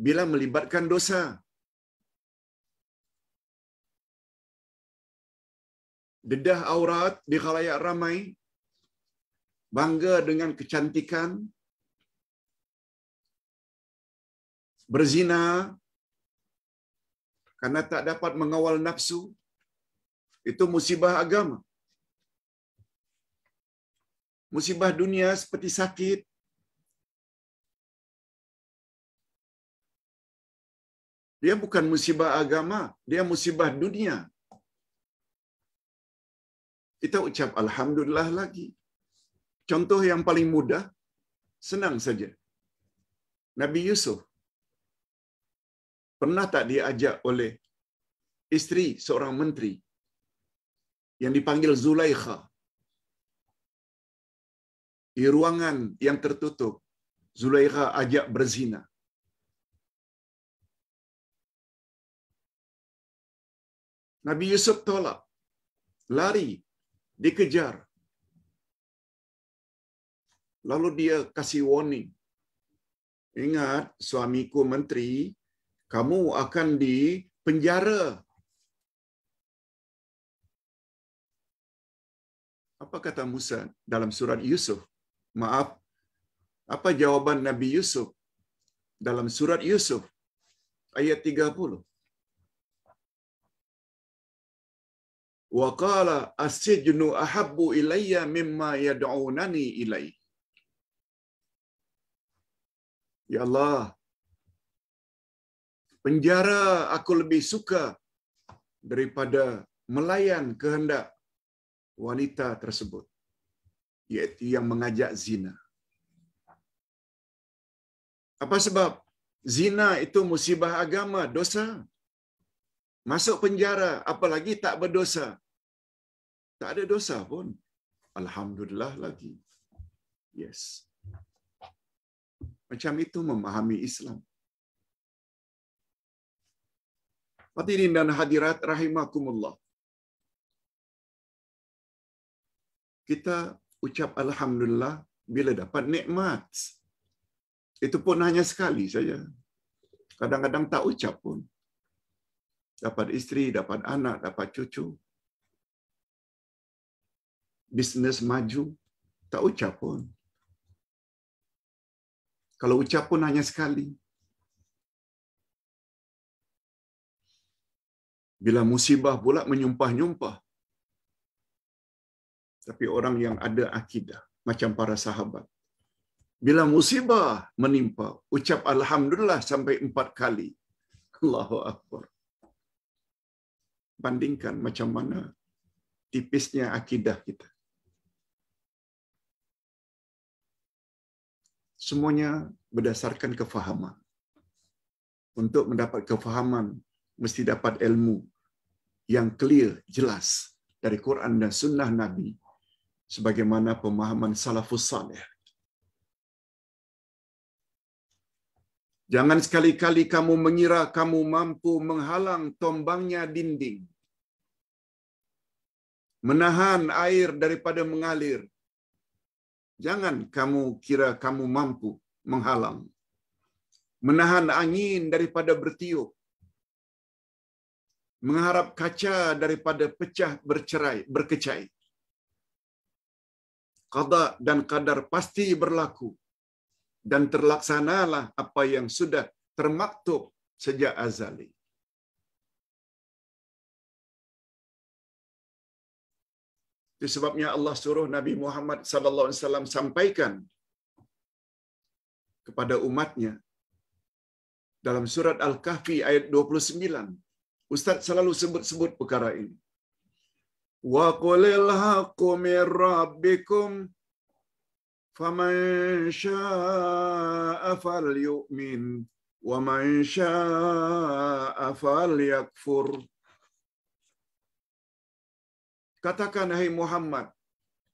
bila melibatkan dosa. Dedah aurat di khalayak ramai, bangga dengan kecantikan, berzina karena tak dapat mengawal nafsu, itu musibah agama. Musibah dunia seperti sakit, Dia bukan musibah agama, dia musibah dunia. Kita ucap alhamdulillah lagi. Contoh yang paling mudah, senang saja. Nabi Yusuf pernah tak diajak oleh istri seorang menteri yang dipanggil Zulaikha di ruangan yang tertutup. Zulaikha ajak berzina. Nabi Yusuf tolak. Lari. Dikejar. Lalu dia kasih warning. Ingat, suamiku menteri, kamu akan di penjara. Apa kata Musa dalam surat Yusuf? Maaf, apa jawaban Nabi Yusuf dalam surat Yusuf ayat 30? Wa qala as-sijnu ahabbu ilayya mimma yad'unani ilai. Ya Allah, penjara aku lebih suka daripada melayan kehendak wanita tersebut, yaitu yang mengajak zina. Apa sebab? Zina itu musibah agama, dosa. Masuk penjara, apalagi tak berdosa. Tak ada dosa pun. Alhamdulillah lagi. Yes. Macam itu memahami Islam. Hadirin dan hadirat rahimakumullah. Kita ucap alhamdulillah bila dapat nikmat. Itu pun hanya sekali saja. Kadang-kadang tak ucap pun dapat istri, dapat anak, dapat cucu. Bisnis maju, tak ucap pun. Kalau ucap pun hanya sekali. Bila musibah pula menyumpah-nyumpah. Tapi orang yang ada akidah, macam para sahabat. Bila musibah menimpa, ucap Alhamdulillah sampai empat kali. Allahu Akbar bandingkan macam mana tipisnya akidah kita. Semuanya berdasarkan kefahaman. Untuk mendapat kefahaman, mesti dapat ilmu yang clear, jelas dari Quran dan Sunnah Nabi sebagaimana pemahaman salafus saleh. Jangan sekali-kali kamu mengira kamu mampu menghalang tombangnya dinding menahan air daripada mengalir. Jangan kamu kira kamu mampu menghalang. Menahan angin daripada bertiup. Mengharap kaca daripada pecah bercerai, berkecai. Qada dan kadar pasti berlaku dan terlaksanalah apa yang sudah termaktub sejak azali. Itu sebabnya Allah suruh Nabi Muhammad sallallahu alaihi wasallam sampaikan kepada umatnya dalam surat Al-Kahfi ayat 29. Ustaz selalu sebut-sebut perkara ini. Wa qulil haqqu min rabbikum faman syaa'a falyu'min wa man syaa'a falyakfur. Katakan, hai Muhammad,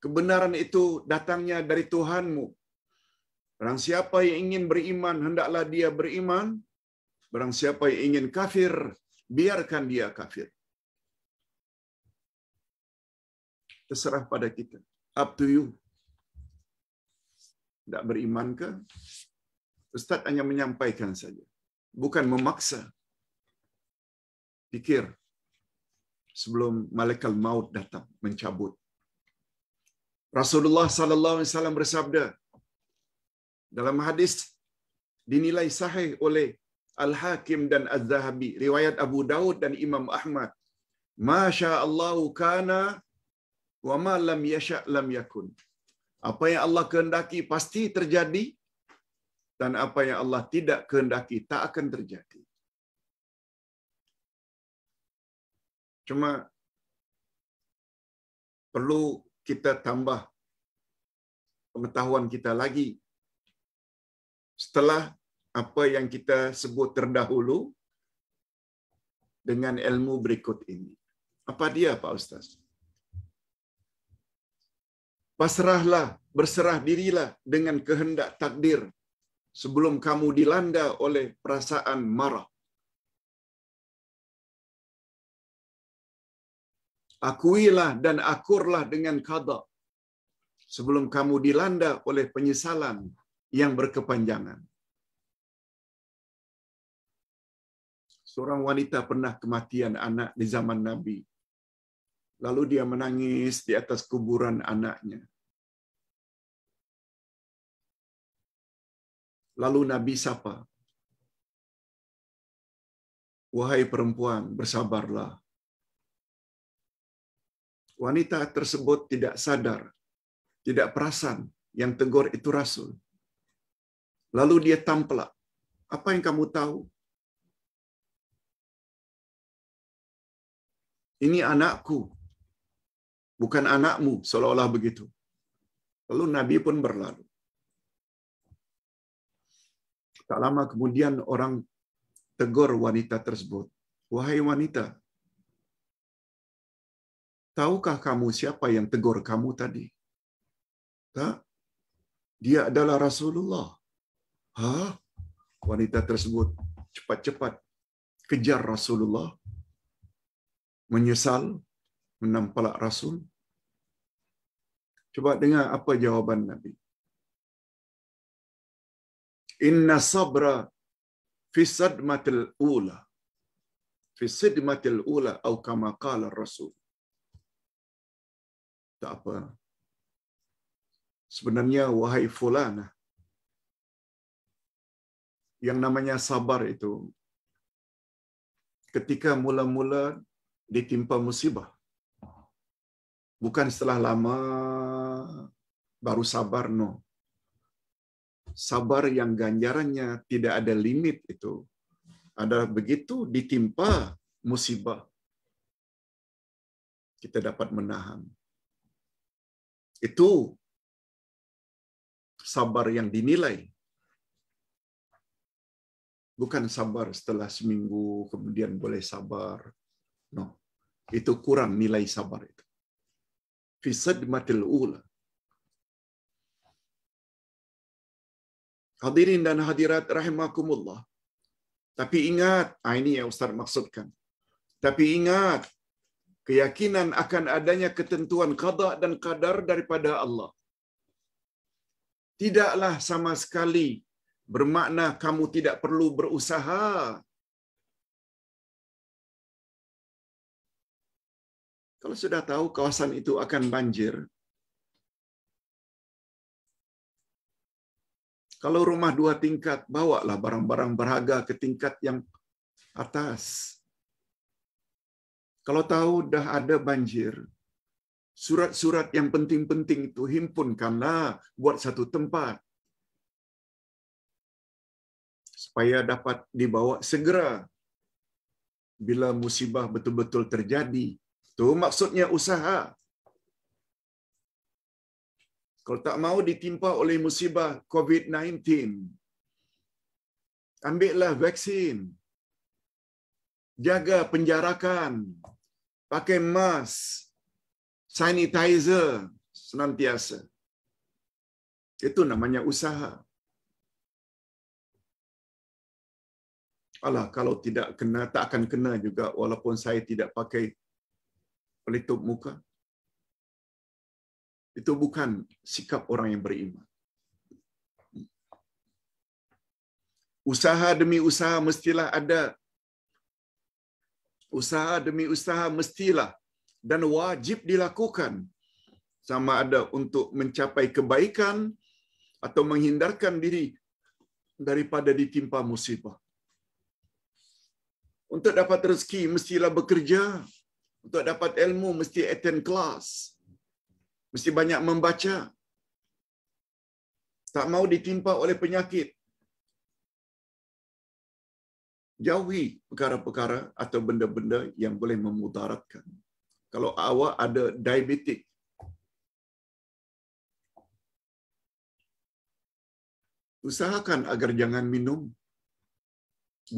kebenaran itu datangnya dari Tuhanmu. Barang siapa yang ingin beriman, hendaklah dia beriman. Barang siapa yang ingin kafir, biarkan dia kafir. Terserah pada kita. Up to you. Tidak beriman ke? Ustaz hanya menyampaikan saja. Bukan memaksa. Pikir sebelum malaikat maut datang mencabut. Rasulullah sallallahu alaihi wasallam bersabda dalam hadis dinilai sahih oleh Al-Hakim dan Az-Zahabi, riwayat Abu Daud dan Imam Ahmad. Masya Allah kana wa ma lam yasha lam yakun. Apa yang Allah kehendaki pasti terjadi dan apa yang Allah tidak kehendaki tak akan terjadi. Cuma perlu kita tambah pengetahuan kita lagi. Setelah apa yang kita sebut terdahulu dengan ilmu berikut ini. Apa dia Pak Ustaz? pasrahlah, berserah dirilah dengan kehendak takdir sebelum kamu dilanda oleh perasaan marah. Akuilah dan akurlah dengan kada sebelum kamu dilanda oleh penyesalan yang berkepanjangan. Seorang wanita pernah kematian anak di zaman Nabi. Lalu dia menangis di atas kuburan anaknya. Lalu Nabi sapa, Wahai perempuan, bersabarlah wanita tersebut tidak sadar, tidak perasan yang tegur itu Rasul. Lalu dia tampelak. Apa yang kamu tahu? Ini anakku, bukan anakmu, seolah-olah begitu. Lalu Nabi pun berlalu. Tak lama kemudian orang tegur wanita tersebut. Wahai wanita, tahukah kamu siapa yang tegur kamu tadi? Tak. Dia adalah Rasulullah. Ha? Wanita tersebut cepat-cepat kejar Rasulullah. Menyesal menampalak Rasul. Coba dengar apa jawaban Nabi. Inna sabra fi sadmatil ula. Fi sadmatil ula au kama qala Rasul. Tak apa. Sebenarnya wahai fulan, yang namanya sabar itu ketika mula-mula ditimpa musibah. Bukan setelah lama baru sabar, no. Sabar yang ganjarannya tidak ada limit itu adalah begitu ditimpa musibah. Kita dapat menahan. Itu sabar yang dinilai. Bukan sabar setelah seminggu kemudian boleh sabar. No. Itu kurang nilai sabar itu. fisad matil ula. Hadirin dan hadirat rahimakumullah. Tapi ingat, ah, ini yang Ustaz maksudkan. Tapi ingat, keyakinan akan adanya ketentuan qada dan qadar daripada Allah. Tidaklah sama sekali bermakna kamu tidak perlu berusaha. Kalau sudah tahu kawasan itu akan banjir, kalau rumah dua tingkat, bawalah barang-barang berharga ke tingkat yang atas. Kalau tahu dah ada banjir, surat-surat yang penting-penting itu himpunkanlah buat satu tempat. Supaya dapat dibawa segera bila musibah betul-betul terjadi. Itu maksudnya usaha. Kalau tak mau ditimpa oleh musibah COVID-19, ambillah vaksin. Jaga penjarakan. pakai mask, sanitizer senantiasa. Itu namanya usaha. Alah, kalau tidak kena, tak akan kena juga walaupun saya tidak pakai pelitup muka. Itu bukan sikap orang yang beriman. Usaha demi usaha mestilah ada usaha demi usaha mestilah dan wajib dilakukan sama ada untuk mencapai kebaikan atau menghindarkan diri daripada ditimpa musibah. Untuk dapat rezeki mestilah bekerja. Untuk dapat ilmu mesti attend kelas Mesti banyak membaca. Tak mau ditimpa oleh penyakit Jauhi perkara-perkara atau benda-benda yang boleh memudaratkan. Kalau awak ada diabetik, usahakan agar jangan minum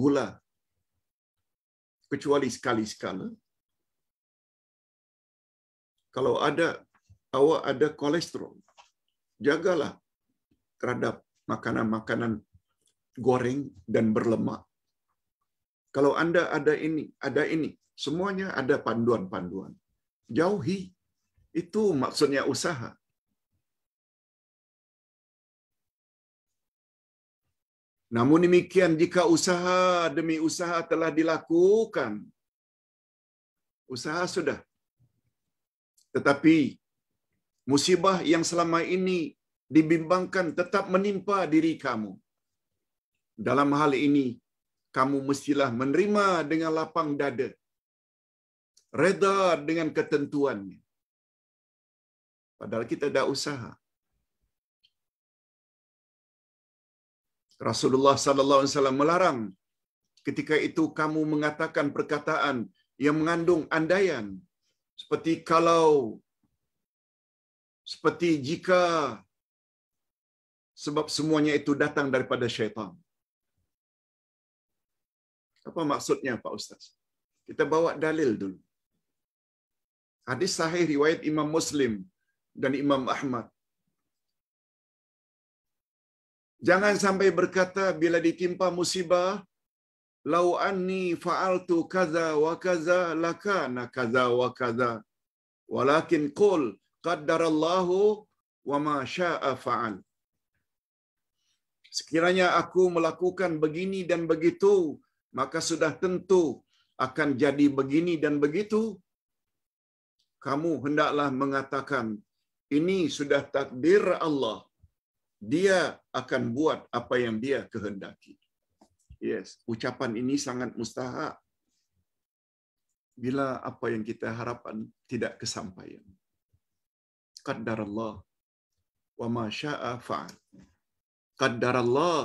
gula kecuali sekali-sekala. Kalau ada awak ada kolesterol, jagalah terhadap makanan-makanan goreng dan berlemak. Kalau Anda ada ini, ada ini, semuanya ada panduan-panduan. Jauhi. Itu maksudnya usaha. Namun demikian, jika usaha demi usaha telah dilakukan, usaha sudah. Tetapi musibah yang selama ini dibimbangkan tetap menimpa diri kamu. Dalam hal ini, kamu mestilah menerima dengan lapang dada. Reda dengan ketentuannya. Padahal kita dah usaha. Rasulullah sallallahu alaihi wasallam melarang ketika itu kamu mengatakan perkataan yang mengandung andaian seperti kalau seperti jika sebab semuanya itu datang daripada syaitan. Apa maksudnya Pak Ustaz? Kita bawa dalil dulu. Hadis sahih riwayat Imam Muslim dan Imam Ahmad. Jangan sampai berkata bila ditimpa musibah, lau anni fa'altu kaza wa kaza lakana kaza wa kaza. Walakin qul qaddarallahu wa ma syaa'a fa'al. Sekiranya aku melakukan begini dan begitu, maka sudah tentu akan jadi begini dan begitu. Kamu hendaklah mengatakan, ini sudah takdir Allah. Dia akan buat apa yang dia kehendaki. Yes, ucapan ini sangat mustahak. Bila apa yang kita harapkan tidak kesampaian. Qaddar Allah wa ma syaa fa'al. Qaddar Allah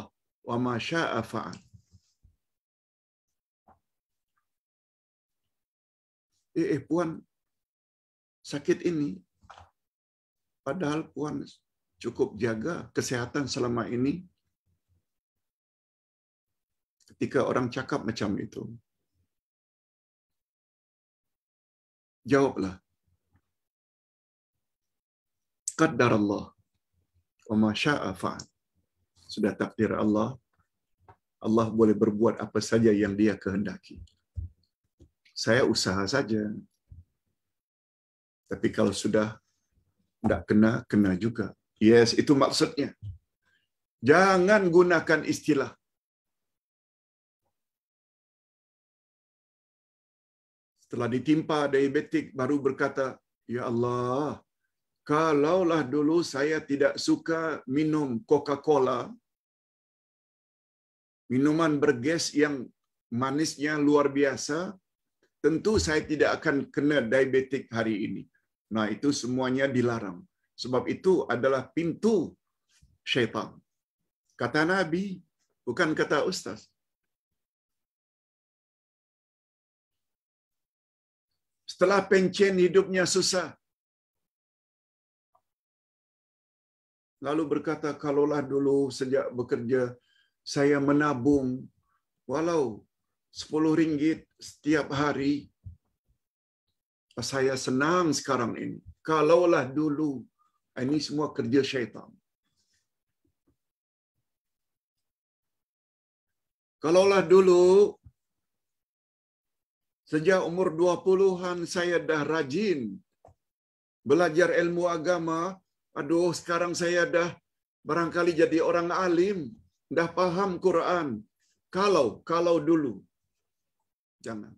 wa ma syaa fa'al. eh, eh puan sakit ini. Padahal puan cukup jaga kesehatan selama ini. Ketika orang cakap macam itu. Jawablah. Qaddar Allah. Wa ma sya'a fa'al. Sudah takdir Allah. Allah boleh berbuat apa saja yang dia kehendaki saya usaha saja. Tapi kalau sudah tidak kena, kena juga. Yes, itu maksudnya. Jangan gunakan istilah. Setelah ditimpa diabetik, baru berkata, Ya Allah, kalaulah dulu saya tidak suka minum Coca-Cola, minuman berges yang manisnya luar biasa, tentu saya tidak akan kena diabetik hari ini. Nah, itu semuanya dilarang. Sebab itu adalah pintu syaitan. Kata Nabi, bukan kata ustaz. Setelah pencen hidupnya susah. Lalu berkata, kalaulah dulu sejak bekerja, saya menabung. Walau 10 ringgit setiap hari. Saya senang sekarang ini. Kalaulah dulu, ini semua kerja syaitan. Kalaulah dulu, sejak umur 20-an saya dah rajin belajar ilmu agama. Aduh, sekarang saya dah barangkali jadi orang alim, dah paham Quran. Kalau, kalau dulu. Jangan.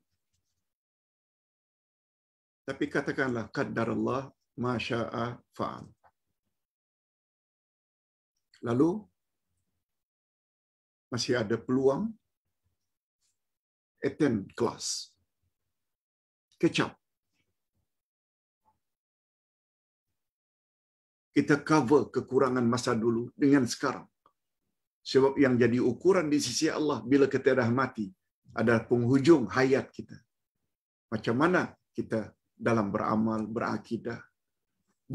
Tapi katakanlah kadar Allah masya'a fa'al. Lalu masih ada peluang attend kelas. Kecap. Kita cover kekurangan masa dulu dengan sekarang. Sebab yang jadi ukuran di sisi Allah bila kita dah mati, adalah penghujung hayat kita. Macam mana kita dalam beramal, berakidah.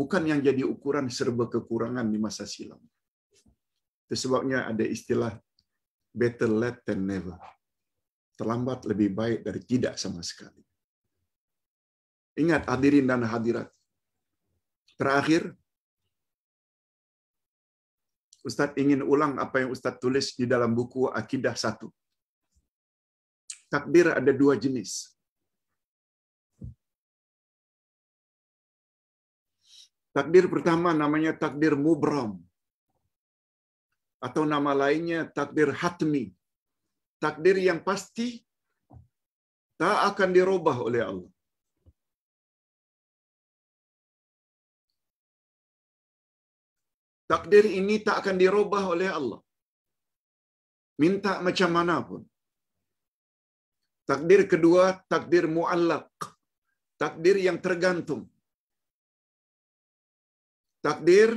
Bukan yang jadi ukuran serba kekurangan di masa silam. Itu sebabnya ada istilah better late than never. Terlambat lebih baik dari tidak sama sekali. Ingat hadirin dan hadirat. Terakhir, Ustadz ingin ulang apa yang Ustadz tulis di dalam buku Akidah 1 takdir ada dua jenis. Takdir pertama namanya takdir mubram. Atau nama lainnya takdir hatmi. Takdir yang pasti tak akan dirubah oleh Allah. Takdir ini tak akan dirubah oleh Allah. Minta macam mana pun. Takdir kedua, takdir muallak. Takdir yang tergantung. Takdir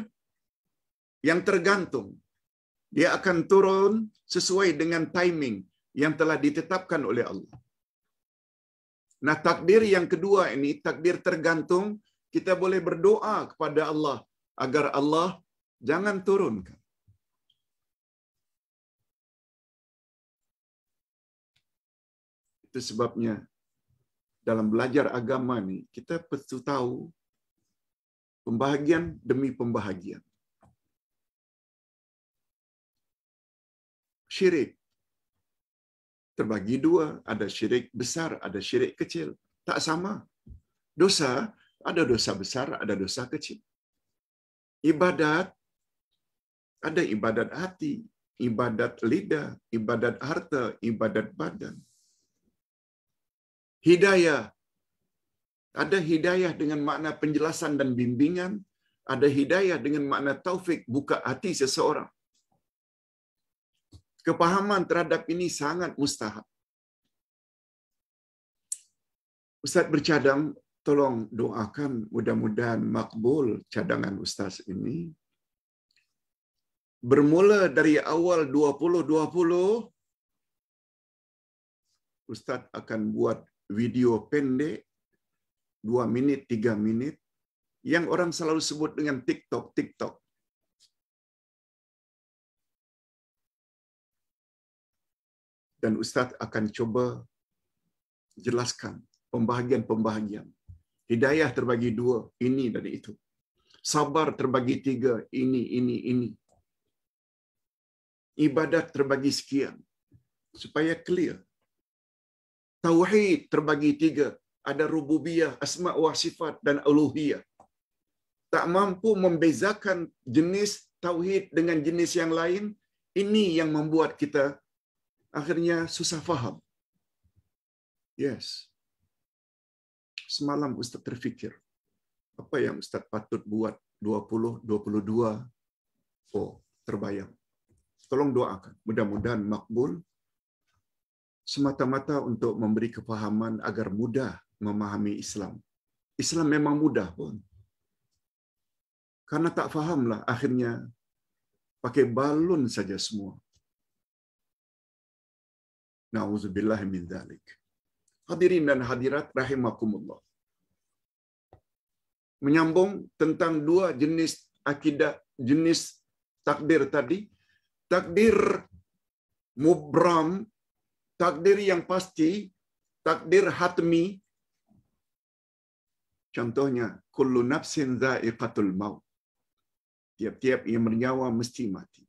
yang tergantung. Dia akan turun sesuai dengan timing yang telah ditetapkan oleh Allah. Nah, takdir yang kedua ini, takdir tergantung, kita boleh berdoa kepada Allah agar Allah jangan turunkan. Itu sebabnya dalam belajar agama ini kita perlu tahu pembahagian demi pembahagian. Syirik terbagi dua, ada syirik besar, ada syirik kecil. Tak sama. Dosa, ada dosa besar, ada dosa kecil. Ibadat, ada ibadat hati, ibadat lidah, ibadat harta, ibadat badan Hidayah. Ada hidayah dengan makna penjelasan dan bimbingan. Ada hidayah dengan makna taufik, buka hati seseorang. Kepahaman terhadap ini sangat mustahab. Ustaz bercadang, tolong doakan mudah-mudahan makbul cadangan Ustaz ini. Bermula dari awal 2020, Ustaz akan buat video pendek, dua menit, tiga menit, yang orang selalu sebut dengan TikTok, TikTok. Dan Ustadz akan coba jelaskan pembahagian-pembahagian. Hidayah terbagi dua, ini dan itu. Sabar terbagi tiga, ini, ini, ini. Ibadat terbagi sekian. Supaya clear. Tauhid terbagi tiga. Ada rububiyah, asma wa sifat dan uluhiyah. Tak mampu membezakan jenis tauhid dengan jenis yang lain, ini yang membuat kita akhirnya susah faham. Yes. Semalam Ustaz terfikir, apa yang Ustaz patut buat 20, 22? Oh, terbayang. Tolong doakan. Mudah-mudahan makbul, semata-mata untuk memberi kefahaman agar mudah memahami Islam. Islam memang mudah pun. Karena tak fahamlah akhirnya pakai balon saja semua. Nauzubillah min dalik. Hadirin dan hadirat rahimakumullah. Menyambung tentang dua jenis akidah, jenis takdir tadi. Takdir mubram takdir yang pasti, takdir hatmi. Contohnya, kullu nafsin dha'iqatul maut. Tiap-tiap yang bernyawa mesti mati.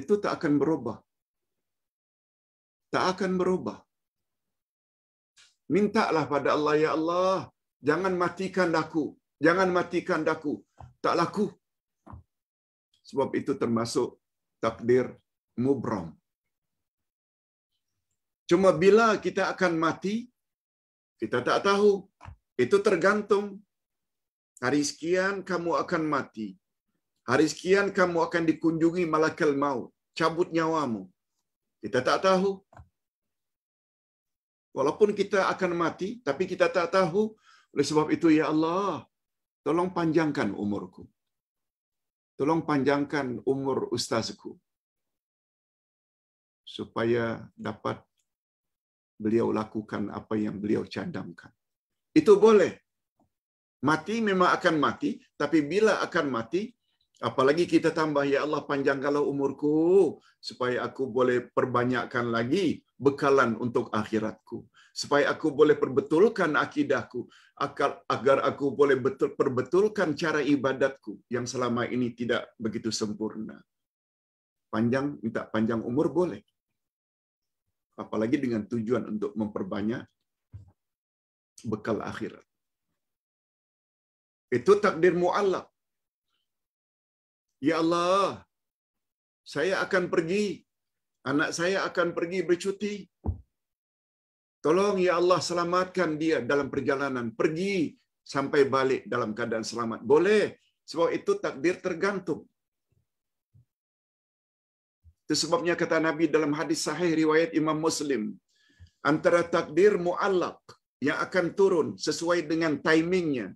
Itu tak akan berubah. Tak akan berubah. Mintalah pada Allah, Ya Allah, jangan matikan daku. Jangan matikan daku. Tak laku. Sebab itu termasuk takdir mubram. Cuma bila kita akan mati, kita tak tahu. Itu tergantung. Hari sekian kamu akan mati. Hari sekian kamu akan dikunjungi malakal maut, cabut nyawamu. Kita tak tahu. Walaupun kita akan mati, tapi kita tak tahu. Oleh sebab itu, ya Allah, tolong panjangkan umurku. Tolong panjangkan umur ustazku. Supaya dapat beliau lakukan apa yang beliau cadangkan. Itu boleh. Mati memang akan mati, tapi bila akan mati, apalagi kita tambah, Ya Allah panjangkanlah umurku, supaya aku boleh perbanyakkan lagi bekalan untuk akhiratku. Supaya aku boleh perbetulkan akidahku, agar aku boleh betul perbetulkan cara ibadatku yang selama ini tidak begitu sempurna. Panjang, minta panjang umur boleh apalagi dengan tujuan untuk memperbanyak bekal akhirat. Itu takdir mu'allak. Ya Allah, saya akan pergi. Anak saya akan pergi bercuti. Tolong ya Allah selamatkan dia dalam perjalanan. Pergi sampai balik dalam keadaan selamat. Boleh, sebab itu takdir tergantung. Itu sebabnya kata Nabi dalam hadis sahih riwayat Imam Muslim, antara takdir muallak yang akan turun sesuai dengan timingnya,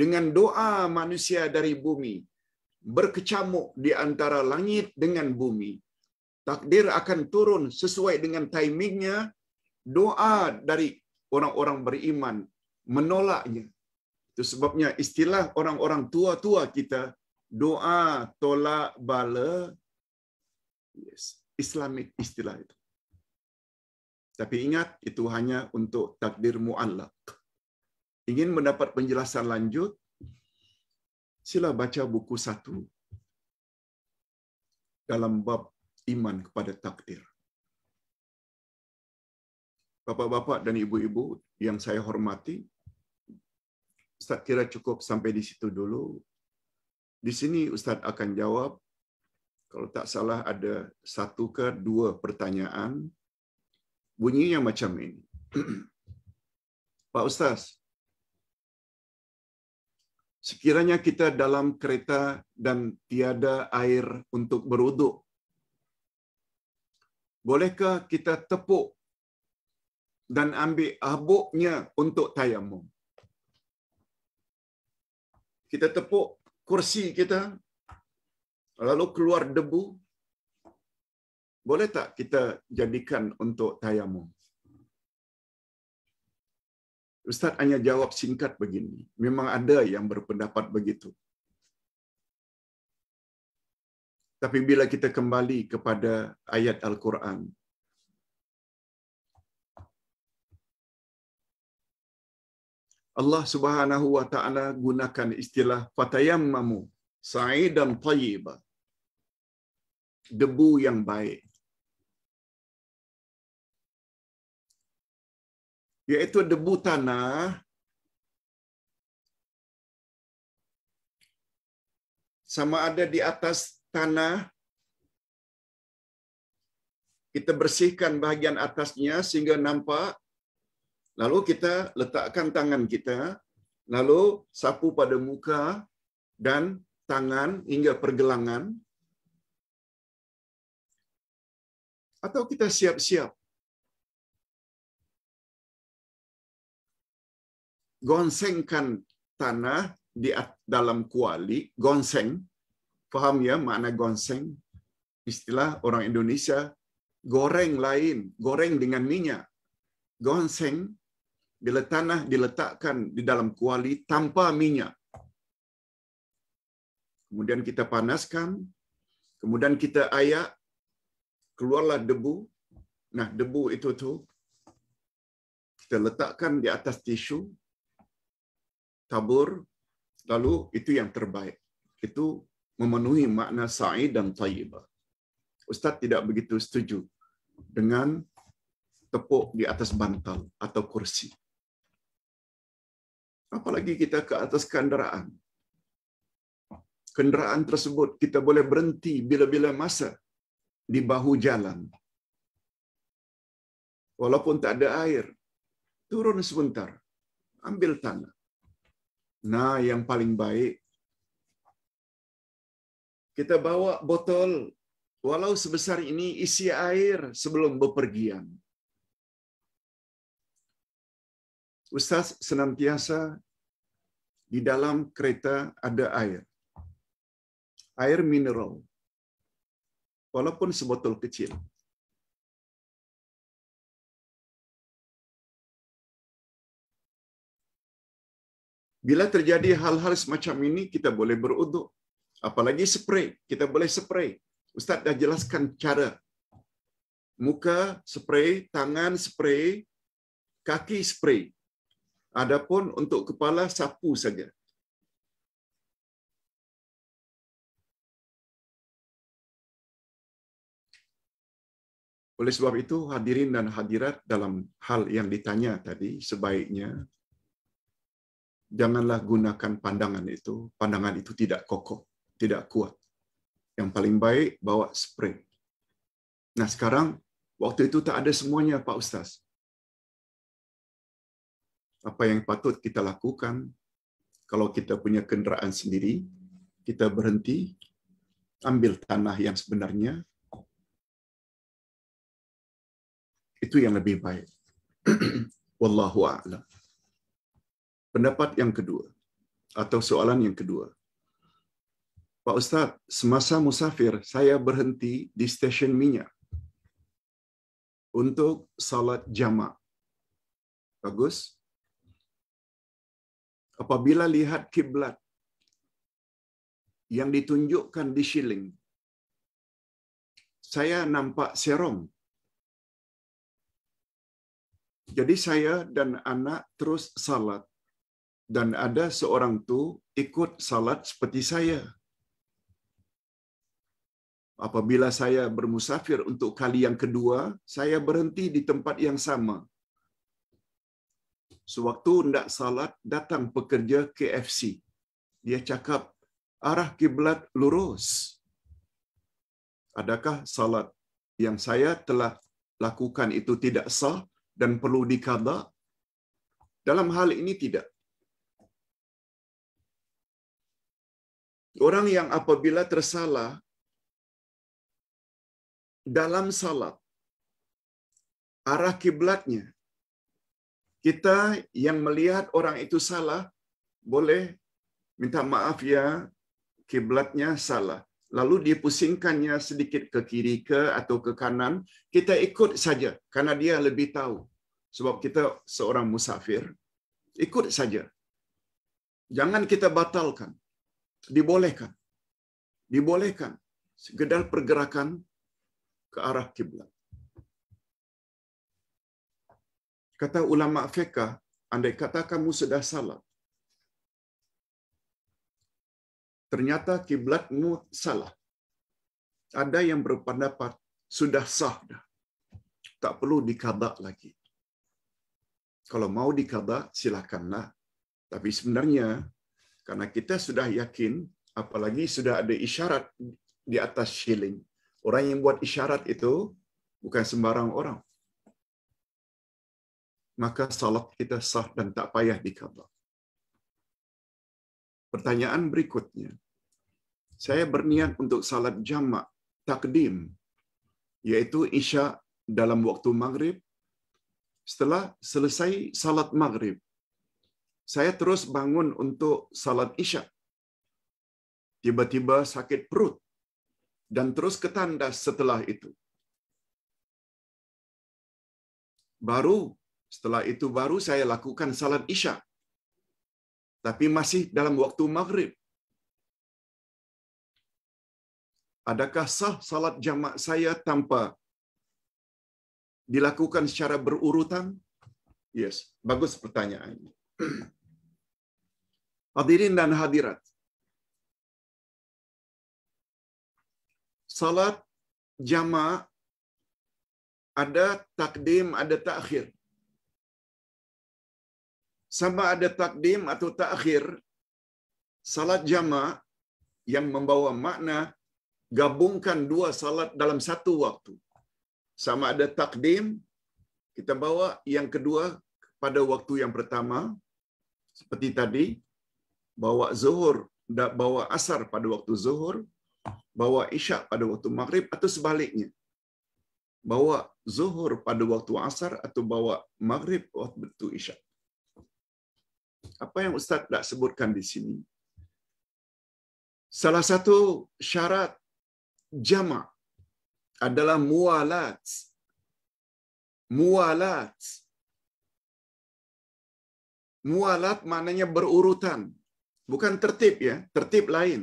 dengan doa manusia dari bumi, berkecamuk di antara langit dengan bumi. Takdir akan turun sesuai dengan timingnya, doa dari orang-orang beriman menolaknya. Itu sebabnya istilah orang-orang tua-tua kita, doa tolak bala Yes. Islamic istilah itu. Tapi ingat, itu hanya untuk takdir mu'allak. Ingin mendapat penjelasan lanjut, sila baca buku satu dalam bab iman kepada takdir. Bapak-bapak dan ibu-ibu yang saya hormati, Ustaz kira cukup sampai di situ dulu. Di sini Ustadz akan jawab kalau tak salah ada satu ke dua pertanyaan bunyinya macam ini. Pak Ustaz, sekiranya kita dalam kereta dan tiada air untuk beruduk, bolehkah kita tepuk dan ambil abuknya untuk tayamum? Kita tepuk kursi kita lalu keluar debu, boleh tak kita jadikan untuk tayamum? Ustaz hanya jawab singkat begini. Memang ada yang berpendapat begitu. Tapi bila kita kembali kepada ayat Al-Quran, Allah Subhanahu wa taala gunakan istilah fatayammamu sa'idan tayyiban debu yang baik. Yaitu debu tanah sama ada di atas tanah kita bersihkan bahagian atasnya sehingga nampak lalu kita letakkan tangan kita lalu sapu pada muka dan tangan hingga pergelangan Atau kita siap-siap gonsengkan tanah di dalam kuali, gonseng. Paham ya makna gonseng? Istilah orang Indonesia, goreng lain, goreng dengan minyak. Gonseng, bila tanah diletakkan di dalam kuali tanpa minyak. Kemudian kita panaskan, kemudian kita ayak, keluarlah debu. Nah, debu itu tu kita letakkan di atas tisu, tabur, lalu itu yang terbaik. Itu memenuhi makna sa'i dan tayyibah. Ustaz tidak begitu setuju dengan tepuk di atas bantal atau kursi. Apalagi kita ke atas kenderaan. Kenderaan tersebut kita boleh berhenti bila-bila masa. di bahu jalan. Walaupun tak ada air, turun sebentar, ambil tanah. Nah, yang paling baik kita bawa botol walau sebesar ini isi air sebelum bepergian. Ustaz senantiasa di dalam kereta ada air. Air mineral. walaupun sebotol kecil. Bila terjadi hal-hal semacam ini, kita boleh beruduk. Apalagi spray, kita boleh spray. Ustaz dah jelaskan cara. Muka spray, tangan spray, kaki spray. Adapun untuk kepala sapu saja. Oleh sebab itu, hadirin dan hadirat dalam hal yang ditanya tadi, sebaiknya janganlah gunakan pandangan itu. Pandangan itu tidak kokoh, tidak kuat. Yang paling baik bawa spray. Nah sekarang, waktu itu tak ada semuanya Pak Ustaz. Apa yang patut kita lakukan kalau kita punya kendaraan sendiri, kita berhenti, ambil tanah yang sebenarnya, Itu yang lebih baik. Wallahu a'lam. Pendapat yang kedua atau soalan yang kedua. Pak Ustaz, semasa musafir saya berhenti di stesen minyak untuk salat jamak. Bagus. Apabila lihat kiblat yang ditunjukkan di shilling, saya nampak serong jadi saya dan anak terus salat dan ada seorang tu ikut salat seperti saya. Apabila saya bermusafir untuk kali yang kedua, saya berhenti di tempat yang sama. Sewaktu hendak salat, datang pekerja KFC. Dia cakap, arah kiblat lurus. Adakah salat yang saya telah lakukan itu tidak sah dan perlu dikada? Dalam hal ini tidak. Orang yang apabila tersalah dalam salat arah kiblatnya kita yang melihat orang itu salah boleh minta maaf ya kiblatnya salah lalu dia pusingkannya sedikit ke kiri ke atau ke kanan, kita ikut saja karena dia lebih tahu. Sebab kita seorang musafir, ikut saja. Jangan kita batalkan. Dibolehkan. Dibolehkan segedar pergerakan ke arah kiblat. Kata ulama fiqh, andai kata kamu sudah salat, ternyata kiblatmu salah. Ada yang berpendapat sudah sah dah. Tak perlu dikabak lagi. Kalau mau dikabak silakanlah. Tapi sebenarnya karena kita sudah yakin apalagi sudah ada isyarat di atas shilling. Orang yang buat isyarat itu bukan sembarang orang. Maka salat kita sah dan tak payah dikabak. Pertanyaan berikutnya saya berniat untuk salat jamak takdim yaitu isya dalam waktu maghrib setelah selesai salat maghrib saya terus bangun untuk salat isya tiba-tiba sakit perut dan terus ke setelah itu baru setelah itu baru saya lakukan salat isya tapi masih dalam waktu maghrib adakah sah salat jamak saya tanpa dilakukan secara berurutan? Yes, bagus pertanyaannya. Hadirin dan hadirat. Salat jamak ada takdim, ada takhir. Sama ada takdim atau takhir, salat jamak yang membawa makna gabungkan dua salat dalam satu waktu. Sama ada takdim, kita bawa yang kedua pada waktu yang pertama, seperti tadi, bawa zuhur, bawa asar pada waktu zuhur, bawa isyak pada waktu maghrib, atau sebaliknya. Bawa zuhur pada waktu asar atau bawa maghrib waktu isyak. Apa yang Ustaz tak sebutkan di sini? Salah satu syarat jama adalah mualat. Mualat. Mualat maknanya berurutan. Bukan tertib ya, tertib lain.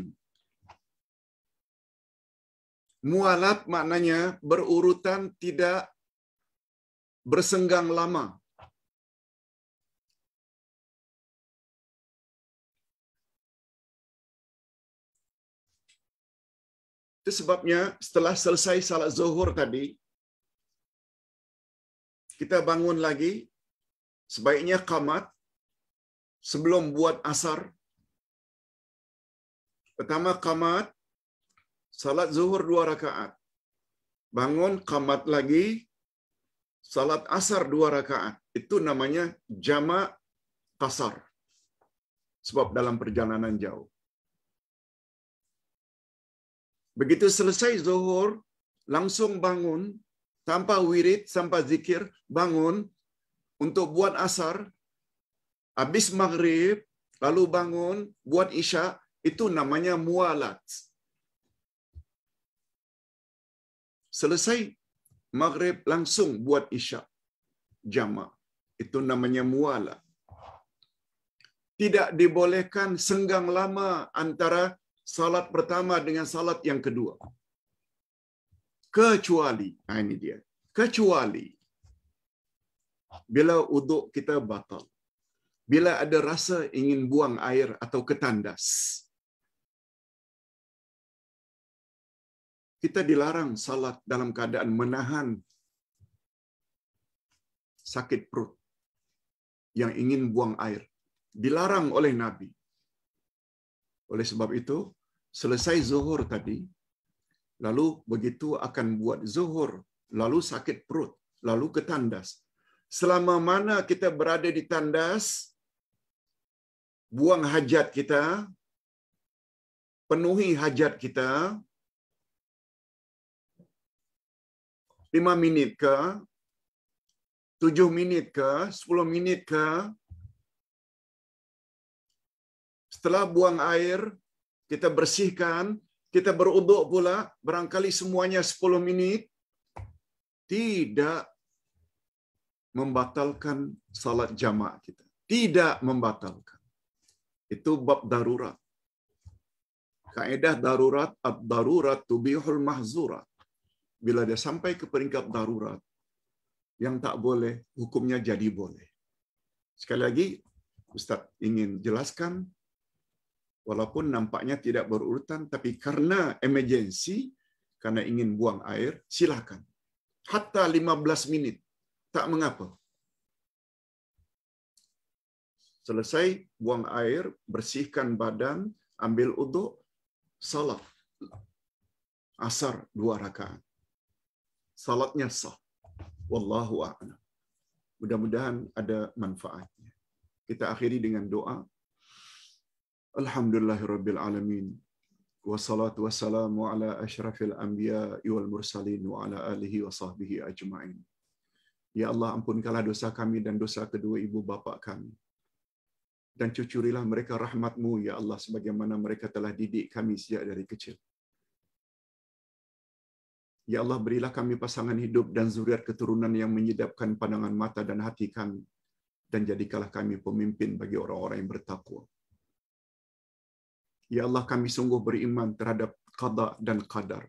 Mualat maknanya berurutan tidak bersenggang lama. Itu sebabnya setelah selesai salat zuhur tadi, kita bangun lagi, sebaiknya kamat sebelum buat asar. Pertama kamat, salat zuhur dua rakaat. Bangun kamat lagi, salat asar dua rakaat. Itu namanya jama kasar. Sebab dalam perjalanan jauh. Begitu selesai zuhur, langsung bangun tanpa wirid, tanpa zikir, bangun untuk buat asar, habis maghrib, lalu bangun buat isya, itu namanya mualat. Selesai maghrib langsung buat isya jama. Itu namanya mualat. Tidak dibolehkan senggang lama antara salat pertama dengan salat yang kedua. Kecuali, nah ini dia. Kecuali bila uduk kita batal. Bila ada rasa ingin buang air atau ketandas. Kita dilarang salat dalam keadaan menahan sakit perut yang ingin buang air. Dilarang oleh Nabi. Oleh sebab itu, selesai zuhur tadi, lalu begitu akan buat zuhur, lalu sakit perut, lalu ke tandas. Selama mana kita berada di tandas, buang hajat kita, penuhi hajat kita, lima minit ke, tujuh minit ke, sepuluh minit ke, setelah buang air, kita bersihkan, kita beruduk pula, barangkali semuanya 10 minit, tidak membatalkan salat jamaah kita. Tidak membatalkan. Itu bab darurat. Kaedah darurat, ad-darurat tubihul mahzurat. Bila dia sampai ke peringkat darurat, yang tak boleh, hukumnya jadi boleh. Sekali lagi, Ustaz ingin jelaskan walaupun nampaknya tidak berurutan, tapi karena emergensi, karena ingin buang air, silakan. Hatta 15 menit, tak mengapa. Selesai buang air, bersihkan badan, ambil uduk, salat. Asar dua rakaat. Salatnya sah. Wallahu a'lam. Mudah-mudahan ada manfaatnya. Kita akhiri dengan doa. Alhamdulillahirabbil alamin. Wassalatu wassalamu ala asyrafil anbiya wal mursalin wa ala alihi wa sahbihi ajmain. Ya Allah, ampunkanlah dosa kami dan dosa kedua ibu bapa kami. Dan cucurilah mereka rahmatmu, Ya Allah, sebagaimana mereka telah didik kami sejak dari kecil. Ya Allah, berilah kami pasangan hidup dan zuriat keturunan yang menyedapkan pandangan mata dan hati kami. Dan jadikanlah kami pemimpin bagi orang-orang yang bertakwa. Ya Allah kami sungguh beriman terhadap qada dan qadar.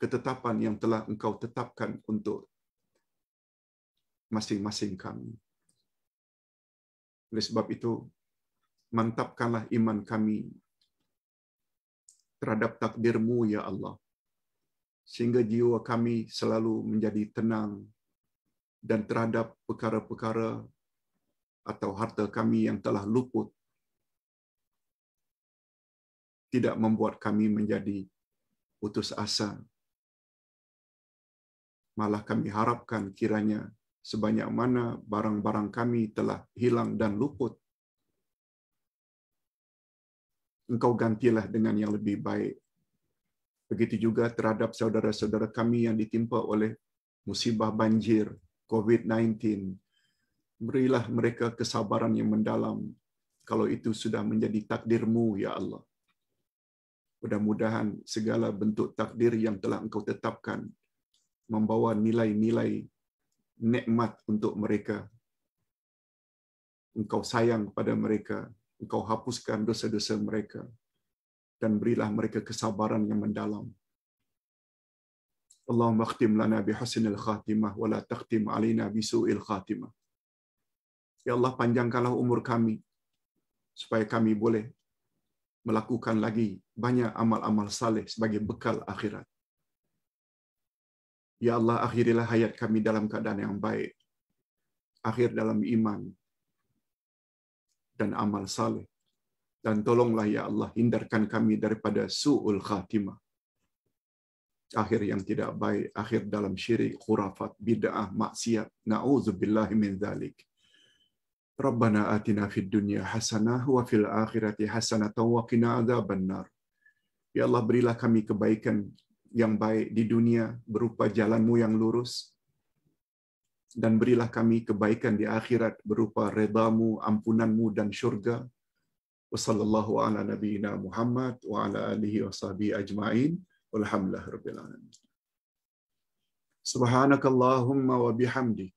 Ketetapan yang telah engkau tetapkan untuk masing-masing kami. Oleh sebab itu, mantapkanlah iman kami terhadap takdirmu, Ya Allah. Sehingga jiwa kami selalu menjadi tenang dan terhadap perkara-perkara atau harta kami yang telah luput tidak membuat kami menjadi putus asa. Malah kami harapkan kiranya sebanyak mana barang-barang kami telah hilang dan luput. Engkau gantilah dengan yang lebih baik. Begitu juga terhadap saudara-saudara kami yang ditimpa oleh musibah banjir, COVID-19. Berilah mereka kesabaran yang mendalam kalau itu sudah menjadi takdirmu, ya Allah. Mudah-mudahan segala bentuk takdir yang telah engkau tetapkan membawa nilai-nilai nikmat untuk mereka. Engkau sayang kepada mereka, engkau hapuskan dosa-dosa mereka, dan berilah mereka kesabaran yang mendalam. Allahumma akhtim lana bihusnil khatimah wa la takhtim alaina bisu'il khatimah. Ya Allah panjangkanlah umur kami supaya kami boleh melakukan lagi banyak amal-amal saleh sebagai bekal akhirat. Ya Allah, akhirilah hayat kami dalam keadaan yang baik. Akhir dalam iman dan amal saleh. Dan tolonglah ya Allah, hindarkan kami daripada su'ul khatimah. Akhir yang tidak baik, akhir dalam syirik, khurafat, bid'ah, maksiat. Na'udzubillahimin zalik. Rabbana atina fid dunya hasanah wa fil akhirati hasanah wa qina adzabannar. Ya Allah berilah kami kebaikan yang baik di dunia berupa jalanmu yang lurus dan berilah kami kebaikan di akhirat berupa redamu, ampunanmu dan syurga. Wassallallahu ala nabiyyina Muhammad wa ala alihi washabi ajma'in. Walhamdulillah rabbil alamin. Subhanakallahumma wa bihamdik